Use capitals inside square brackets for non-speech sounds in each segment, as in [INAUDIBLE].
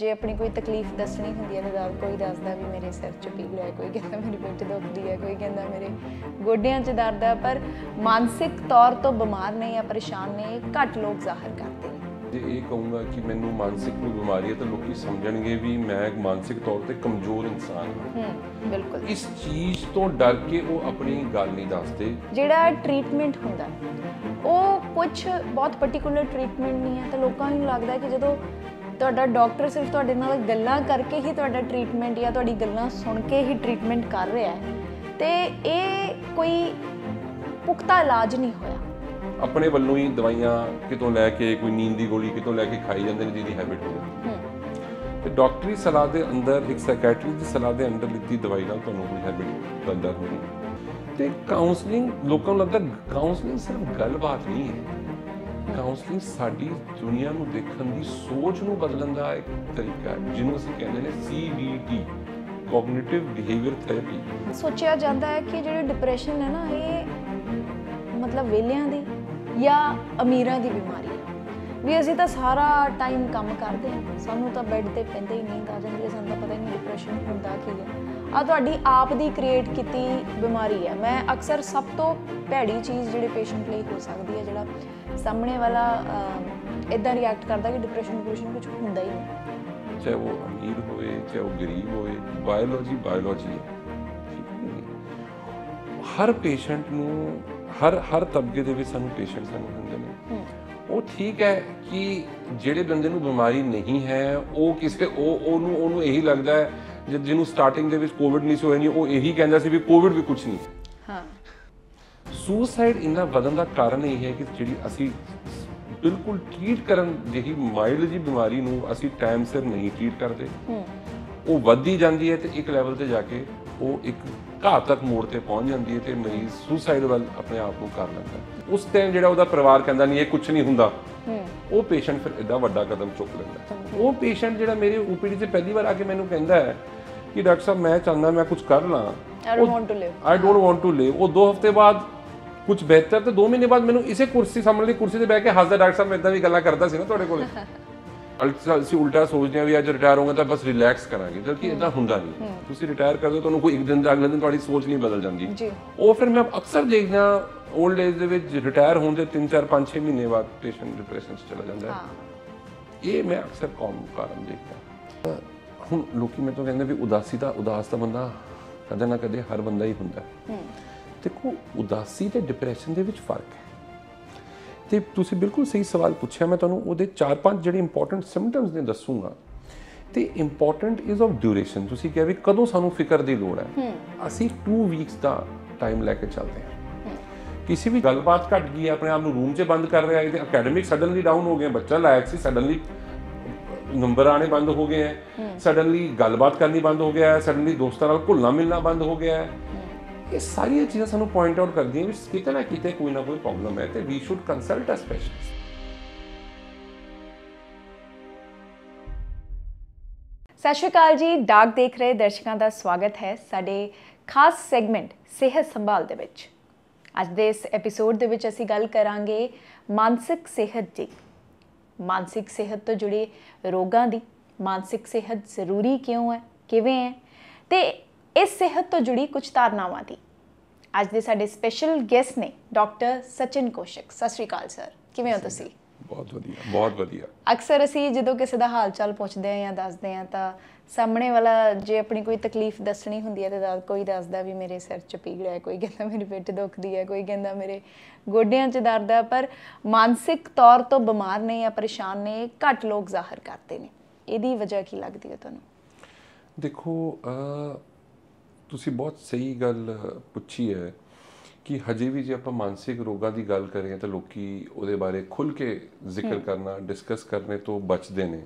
ਜੇ ਆਪਣੀ ਕੋਈ ਤਕਲੀਫ ਦੱਸਣੀ ਹੁੰਦੀ ਹੈ ਤਾਂ ਕੋਈ ਦੱਸਦਾ ਵੀ ਮੇਰੇ ਸਿਰ 'ਚ ਪੀੜ ਹੈ ਕੋਈ ਕਹਿੰਦਾ ਮੇਰੀ ਪਿੱਠ ਦੁਖਦੀ ਹੈ ਕੋਈ ਕਹਿੰਦਾ ਮੇਰੇ ਗੋਡਿਆਂ 'ਚ ਦਰਦ ਹੈ ਪਰ ਮਾਨਸਿਕ ਤੌਰ ਤੋਂ ਬਿਮਾਰ ਨਹੀਂ ਹੈ ਪਰੇਸ਼ਾਨ ਨਹੀਂ ਘੱਟ ਲੋਕ ਜ਼ਾਹਰ ਕਰਦੇ ਨੇ ਜੇ ਇਹ ਕਹੂੰਗਾ ਕਿ ਮੈਨੂੰ ਮਾਨਸਿਕ ਕੋਈ ਬਿਮਾਰੀ ਹੈ ਤਾਂ ਲੋਕੀ ਸਮਝਣਗੇ ਵੀ ਮੈਂ ਇੱਕ ਮਾਨਸਿਕ ਤੌਰ ਤੇ ਕਮਜ਼ੋਰ ਇਨਸਾਨ ਹਾਂ ਹੂੰ ਬਿਲਕੁਲ ਇਸ ਚੀਜ਼ ਤੋਂ ਡਰ ਕੇ ਉਹ ਆਪਣੀ ਗੱਲ ਨਹੀਂ ਦੱਸਦੇ ਜਿਹੜਾ ਟ੍ਰੀਟਮੈਂਟ ਹੁੰਦਾ ਉਹ ਕੁਝ ਬਹੁਤ ਪਾਰਟਿਕੂਲਰ ਟ੍ਰੀਟਮੈਂਟ ਨਹੀਂ ਹੈ ਤਾਂ ਲੋਕਾਂ ਨੂੰ ਲੱਗਦਾ ਕਿ ਜਦੋਂ ਤੁਹਾਡਾ ਡਾਕਟਰ ਸਿਰਫ ਤੁਹਾਡੇ ਨਾਲ ਗੱਲਾਂ ਕਰਕੇ ਹੀ ਤੁਹਾਡਾ ਟ੍ਰੀਟਮੈਂਟ ਜਾਂ ਤੁਹਾਡੀ ਗੱਲਾਂ ਸੁਣ ਕੇ ਹੀ ਟ੍ਰੀਟਮੈਂਟ ਕਰ ਰਿਹਾ ਹੈ ਤੇ ਇਹ ਕੋਈ ਪੁਖਤਾ ਇਲਾਜ ਨਹੀਂ ਹੋਇਆ ਆਪਣੇ ਵੱਲੋਂ ਹੀ ਦਵਾਈਆਂ ਕਿਤੋਂ ਲੈ ਕੇ ਕੋਈ ਨੀਂਦ ਦੀ ਗੋਲੀ ਕਿਤੋਂ ਲੈ ਕੇ ਖਾਈ ਜਾਂਦੇ ਨੇ ਜਿਹਦੀ ਹੈਬਿਟ ਹੋ ਗਈ ਤੇ ਡਾਕਟਰੀ ਸਲਾਹ ਦੇ ਅੰਦਰ ਇੱਕ ਸਾਈਕੈਟਰੀ ਦੀ ਸਲਾਹ ਦੇ ਅੰਦਰ ਲਿੱਤੀ ਦਵਾਈ ਨਾਲ ਤੁਹਾਨੂੰ ਕੋਈ ਹੈਬਿਟ ਬੰਦਰ ਹੋਣੀ ਤੇ ਕਾਉਂਸਲਿੰਗ ਲੋਕਾਂ ਨੂੰ ਲੱਗਦਾ ਕਾਉਂਸਲਿੰਗ ਸਿਰਫ ਗੱਲਬਾਤ ਨਹੀਂ ਹੈ ਕਾਉਂਸਲਿੰਗ ਸਾਡੀ ਦੁਨੀਆ ਨੂੰ ਦੇਖਣ ਦੀ ਸੋਚ ਨੂੰ ਬਦਲਣ ਦਾ ਇੱਕ ਤਰੀਕਾ ਹੈ ਜਿਹਨੂੰ ਅਸੀਂ ਕਹਿੰਦੇ ਨੇ CBT ਕੋਗਨੀਟਿਵ ਬਿਹੇਵੀਅਰ ਥੈਰੇਪੀ ਸੋਚਿਆ ਜਾਂਦਾ ਹੈ ਕਿ ਜਿਹੜੇ ਡਿਪਰੈਸ਼ਨ ਹੈ ਨਾ ਇਹ ਮਤਲਬ ਵੇਲਿਆਂ ਦੀ ਜਾਂ ਅਮੀਰਾਂ ਦੀ ਬਿਮਾਰੀ ਹੈ ਵੀ ਅਸੀਂ ਤਾਂ ਸਾਰਾ ਟਾਈਮ ਕੰਮ ਕਰਦੇ ਹਾਂ ਸਾਨੂੰ ਤਾਂ ਬੈੱਡ ਤੇ ਪੈਂਦੇ ਹੀ ਨੀਂਦ ਆ ਜਾਂਦੀ ਹੈ ਸਾਨੂੰ ਤਾਂ ਪਤਾ ਹੀ ਨਹੀਂ ਡਿਪਰੈਸ਼ਨ ਹੁੰਦਾ ਕੀ ਹੈ ਆ ਤੁਹਾਡੀ ਆਪ ਦੀ ਕ੍ਰੀਏਟ ਕੀਤੀ ਬਿਮਾਰੀ ਹੈ ਮੈਂ ਅਕਸਰ ਸਭ ਤੋਂ ਭੈੜੀ ਚੀਜ਼ ਜਿਹੜੇ ਪੇਸ਼ੈਂਟ ਲਈ ਹੋ ਸਕਦੀ ਹੈ ਜਿਹੜਾ ਸਾਹਮਣੇ ਵਾਲਾ ਇਦਾਂ ਰਿਐਕਟ ਕਰਦਾ ਕਿ ਡਿਪਰੈਸ਼ਨ ਡਿਪਰੈਸ਼ਨ ਕੁਝ ਹੁੰਦਾ ਹੀ ਨਹੀਂ ਚਾਹੇ ਉਹ ਅਮੀਰ ਹੋਵੇ ਚਾਹੇ ਉਹ ਗਰੀਬ ਹੋਵੇ ਬਾਇਓਲੋਜੀ ਬਾਇਓਲੋਜੀ ਹਰ ਪੇਸ਼ੈਂਟ ਨੂੰ ਹਰ ਹਰ ਤਬਕੇ ਦੇ ਵਿੱਚ ਸਾਨੂੰ ਪੇਸ਼ੈਂਟ ਸਾਨੂੰ ਹੁੰਦੇ ਨੇ ਉਹ ਠੀਕ ਹੈ ਕਿ ਜਿਹੜੇ ਬੰਦੇ ਨੂੰ ਬਿਮਾਰੀ ਨਹੀਂ ਹੈ ਉਹ ਕਿਸੇ ਉਹ ਉਹਨੂੰ ਉਹਨੂੰ ਇਹੀ ਲੱਗਦਾ ਹੈ ਜਿਹਨੂੰ ਸਟਾਰਟਿੰਗ ਦੇ ਵਿੱਚ ਕੋਵਿਡ ਨਹੀਂ ਸੀ ਹੋਇਆ ਨਹੀਂ ਉਹ ਇਹੀ ਕਹਿੰਦਾ ਸੀ ਵੀ ਕੋਵਿਡ ਵੀ ਕੁਝ ਨਹੀਂ ਹਾਂ ਸੁਸਾਈਡ ਇਨਾ ਵਧਣ ਦਾ ਕਾਰਨ ਇਹ ਹੈ ਕਿ ਜਿਹੜੀ ਅਸੀਂ ਬਿਲਕੁਲ ਟ੍ਰੀਟ ਕਰਨ ਜਿਹੀ ਮਾਈਲਡ ਜੀ ਬਿਮਾਰੀ ਨੂੰ ਅਸੀਂ ਟਾਈਮ ਸਿਰ ਨਹੀਂ ਟ੍ਰੀਟ ਕਰਦੇ ਉਹ ਵੱਧਦੀ ਜਾਂਦੀ ਹੈ ਤੇ ਇੱਕ ਲੈਵਲ ਤੇ ਜਾ ਕੇ ਉਹ ਇੱਕ ਘਾਤਕ ਮੋੜ ਤੇ ਪਹੁੰਚ ਜਾਂਦੀ ਹੈ ਤੇ ਮਰੀਜ਼ ਸੁਸਾਈਡ ਵੱਲ ਆਪਣੇ ਆਪ ਨੂੰ ਕਰ ਲੈਂਦਾ ਉਸ ਟਾਈਮ ਜਿਹੜਾ ਉਹਦਾ ਪਰਿਵਾਰ ਕਹਿੰਦਾ ਨਹੀਂ ਇਹ ਕੁਝ ਨਹੀਂ ਹੁੰਦਾ ਉਹ ਪੇਸ਼ੈਂਟ ਫਿਰ ਇਦਾਂ ਵੱਡਾ ਕਦਮ ਚੁੱਕ ਲੈਂਦਾ ਉਹ ਪੇਸ਼ੈਂਟ ਜਿਹੜਾ ਮੇਰੇ ਓਪੀਡੀ ਤੇ ਪਹਿਲੀ ਵਾਰ ਆ ਕੇ ਮੈਨੂੰ ਕਹਿੰਦਾ ਹੈ ਕਿ ਡਾਕਟਰ ਸਾਹਿਬ ਮੈਂ ਚਾਹੁੰਦਾ ਮੈਂ ਕੁਝ ਕਰ ਲਾਂ I don't want to live I don't want to live ਉਹ 2 ਹਫ਼ਤੇ ਬਾਅਦ ਕੁਝ ਬਿਹਤਰ ਤੇ 2 ਮਹੀਨੇ ਬਾਅਦ ਮੈਨੂੰ ਇਸੇ ਕੁਰਸੀ ਸਾਹਮਣੇ ਦੀ ਕੁਰਸੀ ਤੇ ਬਹਿ ਕੇ ਹੱਸਦਾ ਡਾਕਟਰ ਸਾਹਿਬ ਮੈਂ ਇਦਾਂ ਵੀ ਗੱਲਾਂ ਕਰਦਾ ਸੀ ਨਾ ਤੁਹਾਡੇ ਕੋਲ ਸੀ ਉਲਟਾ ਸੋਚਦੇ ਆ ਵੀ ਅੱਜ ਰਿਟਾਇਰ ਹੋਗਾ ਤਾਂ ਬਸ ਰਿਲੈਕਸ ਕਰਾਂਗੇ ਕਿਉਂਕਿ ਇਦਾਂ ਹੁੰਦਾ ਨਹੀਂ ਤੁਸੀਂ ਰਿਟਾਇਰ ਕਰਦੇ ਹੋ ਤੁਹਾਨੂੰ ਕੋਈ ਇੱਕ ਦਿਨ ਦਾ ਅਗਲੇ ਦਿਨ ਤੁਹਾਡੀ ਸੋਚ ਨਹੀਂ ਬਦਲ ਜਾਂਦੀ ਉਹ ਫਿਰ ਮੈਂ ਅਕਸਰ ਦੇਖਦਾ 올ਡ ਏਜ ਦੇ ਵਿੱਚ ਰਿਟਾਇਰ ਹੋਣ ਦੇ 3 4 5 6 ਮਹੀਨੇ ਬਾਅਦ ਪੇਸ਼ੈਂਟ ਡਿਪਰੈਸ਼ਨ ਚ ਚਲਾ ਜਾਂਦਾ ਹੈ ਇਹ ਮੈਂ ਅਕਸਰ ਕੰਮ ਕਰਨ ਦੇਖਦਾ ਹੁਣ ਲੋਕੀ ਮੈਨੂੰ ਕਹਿੰਦੇ ਵੀ ਉਦਾਸੀ ਦਾ ਉਦਾਸ ਦਾ ਬੰਦਾ ਕਦੇ ਨਾ ਕਦੇ ਹਰ ਬੰਦਾ ਹੀ ਹੁੰਦਾ ਹੈ ਦੇਖੋ ਉਦਾਸੀ ਤੇ ਡਿਪਰੈਸ਼ਨ ਦੇ ਵਿੱਚ ਫਰਕ ਹੈ ਤੇ ਤੁਸੀਂ ਬਿਲਕੁਲ ਸਹੀ ਸਵਾਲ ਪੁੱਛਿਆ ਮੈਂ ਤੁਹਾਨੂੰ ਉਹਦੇ ਚਾਰ ਪੰਜ ਜਿਹੜੇ ਇੰਪੋਰਟੈਂਟ ਸਿੰਪਟਮਸ ਨੇ ਦੱਸੂਗਾ ਤੇ ਇੰਪੋਰਟੈਂਟ ਇਜ਼ ਆਫ ਡਿਊਰੇਸ਼ਨ ਤੁਸੀਂ ਕਿਹਾ ਵੀ ਕਦੋਂ ਸਾਨੂੰ ਫਿਕਰ ਦੀ ਲੋੜ ਹੈ ਅਸੀਂ 2 ਵੀਕਸ ਦਾ ਟਾਈਮ ਲੈ ਕੇ ਚੱਲਦੇ ਹਾਂ ਕਿਸੇ ਵੀ ਗੱਲਬਾਤ ਘਟ ਗਈ ਆਪਣੇ ਆਪ ਨੂੰ ਰੂਮ 'ਚ ਬੰਦ ਕਰ ਰਿਹਾ ਹੈ ਤੇ ਅਕੈਡਮਿਕ ਸਡਨਲੀ ਡਾਊਨ ਹੋ ਗਏ ਬੱਚਾ ਲਾਇਕ ਸੀ ਸਡਨਲੀ ਨੰਬਰ ਆਣੇ ਬੰਦ ਹੋ ਗਏ ਹੈ ਸਡਨਲੀ ਗੱਲਬਾਤ ਕਰਨੀ ਬੰਦ ਹੋ ਗਿਆ ਹੈ ਸਡਨਲੀ ਦੋਸਤਾਂ ਨਾਲ ਘੁਲਣਾ ਮਿਲਣਾ ਬੰਦ ਹੋ ਗਿਆ ਹੈ ਇਹ ਸਾਰੀਆਂ ਚੀਜ਼ਾਂ ਸਾਨੂੰ ਪੁਆਇੰਟ ਆਊਟ ਕਰਦੀਆਂ ਵੀ ਕਿਤੇ ਨਾ ਕਿਤੇ ਕੋਈ ਨਾ ਕੋਈ ਪ੍ਰੋਬਲਮ ਹੈ ਤੇ we should consult a specialist ਸਤਿ ਸ਼੍ਰੀ ਅਕਾਲ ਜੀ ਡਾਕ ਦੇਖ ਰਹੇ ਦਰਸ਼ਕਾਂ ਦਾ ਸਵਾਗਤ ਹੈ ਸਾਡੇ ਖਾਸ ਸੈਗਮੈਂਟ ਸਿਹਤ ਸੰਭਾਲ ਦੇ ਵਿੱਚ ਅੱਜ ਦੇ ਇਸ ਐਪੀਸੋਡ ਦੇ ਵਿੱਚ ਅਸੀਂ ਗੱਲ ਕਰਾਂਗੇ ਮਾਨਸਿਕ ਸਿਹਤ ਦੀ ਮਾਨਸਿਕ ਸਿਹਤ ਤੋਂ ਜੁੜੇ ਰੋਗਾਂ ਦੀ ਮਾਨਸਿਕ ਸਿਹਤ ਜ਼ਰੂਰੀ ਕਿਉਂ ਹੈ ਕਿਵੇਂ ਹੈ ਤੇ ਇਸ ਸਿਹਤ ਤੋਂ ਜੁੜੀ ਕੁਝ ਧਾਰਨਾਵਾਂ ਦੀ ਅੱਜ ਦੇ ਸਾਡੇ ਸਪੈਸ਼ਲ ਗੈਸਟ ਨੇ ਡਾਕਟਰ ਸਚਿਨ ਕੋਸ਼ਿਕ ਸਤਿ ਸ਼੍ਰੀ ਅਕਾਲ ਸਰ ਕਿਵੇਂ ਹੋ ਤੁਸੀਂ ਬਹੁਤ ਵਧੀਆ ਬਹੁਤ ਵਧੀਆ ਅਕਸਰ ਅਸੀਂ ਜਦੋਂ ਕਿਸੇ ਦਾ ਹਾਲ ਚਾਲ ਪੁੱਛਦੇ ਆ ਜਾਂ ਦੱਸਦੇ ਆ ਤਾਂ ਸਾਹਮਣੇ ਵਾਲਾ ਜੇ ਆਪਣੀ ਕੋਈ ਤਕਲੀਫ ਦੱਸਣੀ ਹੁੰਦੀ ਹੈ ਤਾਂ ਕੋਈ ਦੱਸਦਾ ਵੀ ਮੇਰੇ ਸਿਰ 'ਚ ਪੀੜ ਹੈ ਕੋਈ ਕਹਿੰਦਾ ਮੇਰੇ ਪੇਟ ਦੁਖਦੀ ਹੈ ਕੋਈ ਕਹਿੰਦਾ ਮੇਰੇ ਗੋਡਿਆਂ 'ਚ ਦਰਦ ਹੈ ਪਰ ਮਾਨਸਿਕ ਤੌਰ ਤੋਂ ਬਿਮਾਰ ਨਹੀਂ ਜਾਂ ਪਰੇਸ਼ਾਨ ਨੇ ਘੱਟ ਲੋਕ ਜ਼ਾਹਰ ਕਰਦੇ ਨੇ ਇਹਦੀ ਵਜ੍ਹਾ ਕੀ ਲੱਗਦੀ ਹੈ ਤੁਹਾਨੂੰ ਦੇਖੋ ਤੁਸੀਂ ਬਹੁਤ ਸਹੀ ਗੱਲ ਪੁੱਛੀ ਹੈ ਕਿ ਹਜੇ ਵੀ ਜੇ ਆਪਾਂ ਮਾਨਸਿਕ ਰੋਗਾਂ ਦੀ ਗੱਲ ਕਰੀਏ ਤਾਂ ਲੋਕੀ ਉਹਦੇ ਬਾਰੇ ਖੁੱਲ ਕੇ ਜ਼ਿਕਰ ਕਰਨਾ ਡਿਸਕਸ ਕਰਨੇ ਤੋਂ ਬਚਦੇ ਨੇ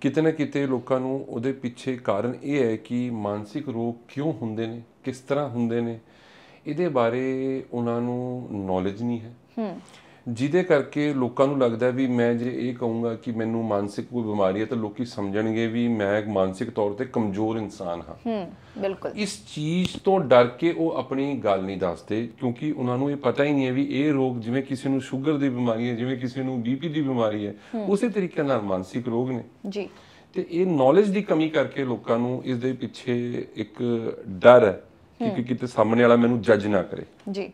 ਕਿਤੇ ਨਾ ਕਿਤੇ ਲੋਕਾਂ ਨੂੰ ਉਹਦੇ ਪਿੱਛੇ ਕਾਰਨ ਇਹ ਹੈ ਕਿ ਮਾਨਸਿਕ ਰੋਗ ਕਿਉਂ ਹੁੰਦੇ ਨੇ ਕਿਸ ਤਰ੍ਹਾਂ ਹੁੰਦੇ ਨੇ ਇਹਦੇ ਬਾਰੇ ਉਹਨਾਂ ਨੂੰ ਨੌਲੇਜ ਨਹੀਂ ਹੈ ਜਿਹਦੇ ਕਰਕੇ ਲੋਕਾਂ ਨੂੰ ਲੱਗਦਾ ਵੀ ਮੈਂ ਜੇ ਇਹ ਕਹੂੰਗਾ ਕਿ ਮੈਨੂੰ ਮਾਨਸਿਕ ਕੋਈ ਬਿਮਾਰੀ ਹੈ ਤਾਂ ਲੋਕੀ ਸਮਝਣਗੇ ਵੀ ਮੈਂ ਇੱਕ ਮਾਨਸਿਕ ਤੌਰ ਤੇ ਕਮਜ਼ੋਰ ਇਨਸਾਨ ਹਾਂ ਹੂੰ ਬਿਲਕੁਲ ਇਸ ਚੀਜ਼ ਤੋਂ ਡਰ ਕੇ ਉਹ ਆਪਣੀ ਗੱਲ ਨਹੀਂ ਦੱਸਦੇ ਕਿਉਂਕਿ ਉਹਨਾਂ ਨੂੰ ਇਹ ਪਤਾ ਹੀ ਨਹੀਂ ਹੈ ਵੀ ਇਹ ਰੋਗ ਜਿਵੇਂ ਕਿਸੇ ਨੂੰ ਸ਼ੂਗਰ ਦੀ ਬਿਮਾਰੀ ਹੈ ਜਿਵੇਂ ਕਿਸੇ ਨੂੰ ਬੀਪੀ ਦੀ ਬਿਮਾਰੀ ਹੈ ਉਸੇ ਤਰੀਕੇ ਨਾਲ ਮਾਨਸਿਕ ਰੋਗ ਨੇ ਜੀ ਤੇ ਇਹ ਨੌਲੇਜ ਦੀ ਕਮੀ ਕਰਕੇ ਲੋਕਾਂ ਨੂੰ ਇਸ ਦੇ ਪਿੱਛੇ ਇੱਕ ਡਰ ਹੈ ਕਿ ਕਿਤੇ ਸਾਹਮਣੇ ਵਾਲਾ ਮੈਨੂੰ ਜੱਜ ਨਾ ਕਰੇ ਜੀ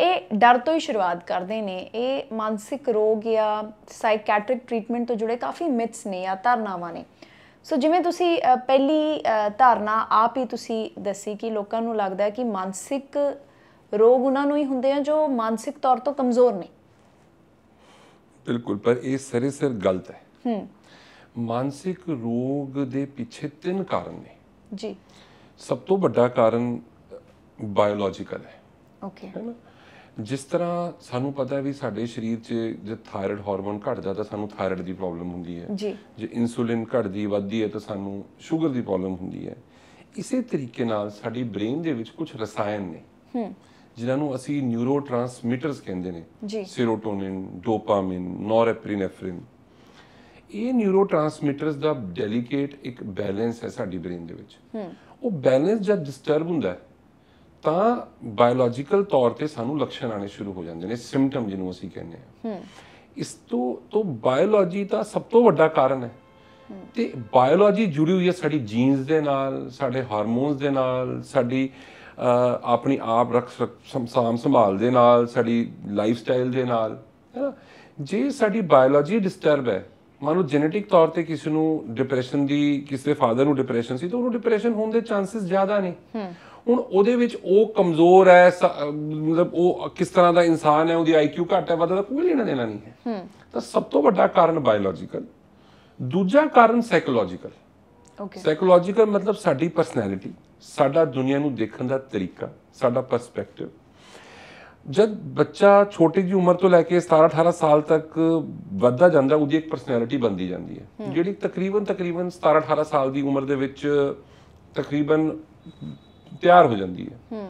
ਇਹ ਡਰ ਤੋਂ ਹੀ ਸ਼ੁਰੂਆਤ ਕਰਦੇ ਨੇ ਇਹ ਮਾਨਸਿਕ ਰੋਗ ਜਾਂ ਸਾਈਕੈਟ੍ਰਿਕ ਟ੍ਰੀਟਮੈਂਟ ਤੋਂ ਜੁੜੇ ਕਾਫੀ ਮਿਥਸ ਨੇ ਜਾਂ ਧਾਰਨਾਵਾਂ ਨੇ ਸੋ ਜਿਵੇਂ ਤੁਸੀਂ ਪਹਿਲੀ ਧਾਰਨਾ ਆਪ ਹੀ ਤੁਸੀਂ ਦੱਸੀ ਕਿ ਲੋਕਾਂ ਨੂੰ ਲੱਗਦਾ ਹੈ ਕਿ ਮਾਨਸਿਕ ਰੋਗ ਉਹਨਾਂ ਨੂੰ ਹੀ ਹੁੰਦੇ ਆ ਜੋ ਮਾਨਸਿਕ ਤੌਰ ਤੋਂ ਕਮਜ਼ੋਰ ਨੇ ਬਿਲਕੁਲ ਪਰ ਇਹ ਸਰਾਸਰ ਗਲਤ ਹੈ ਹੂੰ ਮਾਨਸਿਕ ਰੋਗ ਦੇ ਪਿੱਛੇ ਤਿੰਨ ਕਾਰਨ ਨੇ ਜੀ ਸਭ ਤੋਂ ਵੱਡਾ ਕਾਰਨ ਬਾਇਓਲੋਜੀਕਲ ਹੈ ਓਕੇ ਹੈ ਨਾ ਜਿਸ ਤਰ੍ਹਾਂ ਸਾਨੂੰ ਪਤਾ ਹੈ ਵੀ ਸਾਡੇ ਸਰੀਰ 'ਚ ਜੇ ਥਾਇਰਾਇਡ ਹਾਰਮੋਨ ਘਟ ਜਾਂਦਾ ਸਾਨੂੰ ਥਾਇਰਾਇਡ ਦੀ ਪ੍ਰੋਬਲਮ ਹੁੰਦੀ ਹੈ ਜੀ ਜੇ ਇਨਸੂਲਿਨ ਘਟਦੀ ਵੱਧਦੀ ਹੈ ਤਾਂ ਸਾਨੂੰ ਸ਼ੂਗਰ ਦੀ ਪ੍ਰੋਬਲਮ ਹੁੰਦੀ ਹੈ ਇਸੇ ਤਰੀਕੇ ਨਾਲ ਸਾਡੀ ਬ੍ਰੇਨ ਦੇ ਵਿੱਚ ਕੁਝ ਰਸਾਇਣ ਨੇ ਹੂੰ ਜਿਨ੍ਹਾਂ ਨੂੰ ਅਸੀਂ ਨਿਊਰੋਟ੍ਰਾਂਸਮਿਟਰਸ ਕਹਿੰਦੇ ਨੇ ਜੀ ਸੀਰੋਟੋਨਿਨ ਡੋਪਾਮਾਈਨ ਨੋਰੈਪ੍ਰੀਨੇਫ੍ਰਿਨ ਇਹ ਨਿਊਰੋਟ੍ਰਾਂਸਮਿਟਰਸ ਦਾ ਡੈਲੀਕੇਟ ਇੱਕ ਬੈਲੈਂਸ ਹੈ ਸਾਡੀ ਬ੍ਰੇਨ ਦੇ ਵਿੱਚ ਹੂੰ ਉਹ ਬੈਲੈਂਸ ਜਦ ਡਿਸਟਰਬ ਹੁੰਦਾ ਹੈ ਤਾਂ ਬਾਇਓਲੋਜੀਕਲ ਤੌਰ ਤੇ ਸਾਨੂੰ ਲੱਛਣ ਆਣੇ ਸ਼ੁਰੂ ਹੋ ਜਾਂਦੇ ਨੇ ਸਿੰਪਟਮ ਜਿਹਨੂੰ ਅਸੀਂ ਕਹਿੰਦੇ ਹਾਂ ਇਸ ਤੋਂ ਤੋਂ ਬਾਇਓਲੋਜੀ ਦਾ ਸਭ ਤੋਂ ਵੱਡਾ ਕਾਰਨ ਹੈ ਤੇ ਬਾਇਓਲੋਜੀ ਜੁੜੀ ਹੋਈ ਹੈ ਸਾਡੀ ਜੀਨਸ ਦੇ ਨਾਲ ਸਾਡੇ ਹਾਰਮੋਨਸ ਦੇ ਨਾਲ ਸਾਡੀ ਆਪਣੀ ਆਪ ਰੱਖ ਸੰਸਾਮ ਸੰਭਾਲ ਦੇ ਨਾਲ ਸਾਡੀ ਲਾਈਫ ਸਟਾਈਲ ਦੇ ਨਾਲ ਜੇ ਸਾਡੀ ਬਾਇਓਲੋਜੀ ਡਿਸਟਰਬ ਹੈ ਮੰਨ ਲਓ ਜੈਨੇਟਿਕ ਤੌਰ ਤੇ ਕਿਸੇ ਨੂੰ ਡਿਪਰੈਸ਼ਨ ਦੀ ਕਿਸੇ ਫਾਦਰ ਨੂੰ ਡਿਪਰੈਸ਼ਨ ਸੀ ਤਾਂ ਉਹਨੂੰ ਡਿਪਰੈਸ਼ਨ ਹੋਣ ਦੇ ਚਾਂਸਸ ਜ਼ਿਆਦਾ ਨੇ ਹੁਣ ਉਹਦੇ ਵਿੱਚ ਉਹ ਕਮਜ਼ੋਰ ਹੈ ਮਤਲਬ ਉਹ ਕਿਸ ਤਰ੍ਹਾਂ ਦਾ ਇਨਸਾਨ ਹੈ ਉਹਦੀ ਆਈਕਿਊ ਘੱਟ ਹੈ ਹੈ ਕੋਈ ਲੈਣਾ ਦੇਣਾ ਨਹੀਂ ਹੈ ਤਾਂ ਸਭ ਤੋਂ ਵੱਡਾ ਕਾਰਨ ਬਾਇਓਲੋਜੀਕਲ ਦੂਜਾ ਕਾਰਨ ਸਾਈਕੋਲੋਜੀਕਲ ਓਕੇ ਸਾਈਕੋਲੋਜੀਕਲ ਮਤਲਬ ਸਾਡੀ ਪਰਸਨੈਲਿਟੀ ਸਾਡਾ ਦੁਨੀਆ ਨੂੰ ਦੇਖਣ ਦਾ ਤਰੀਕਾ ਸਾਡਾ ਪਰਸਪੈਕਟਿਵ ਜਦ ਬੱਚਾ ਛੋਟੀ ਜੀ ਉਮਰ ਤੋਂ ਲੈ ਕੇ 17 18 ਸਾਲ ਤੱਕ ਵੱਧਦਾ ਜਾਂਦਾ ਉਹਦੀ ਇੱਕ ਪਰਸਨੈਲਿਟੀ ਬਣਦੀ ਜਾਂਦੀ ਹੈ ਜਿਹੜੀ ਤਕਰੀਬਨ ਤਕਰੀਬਨ 17 18 ਸਾਲ ਦੀ ਉਮਰ ਦੇ ਵਿੱਚ ਤਕਰੀਬਨ ਤਿਆਰ ਹੋ ਜਾਂਦੀ ਹੈ ਹੂੰ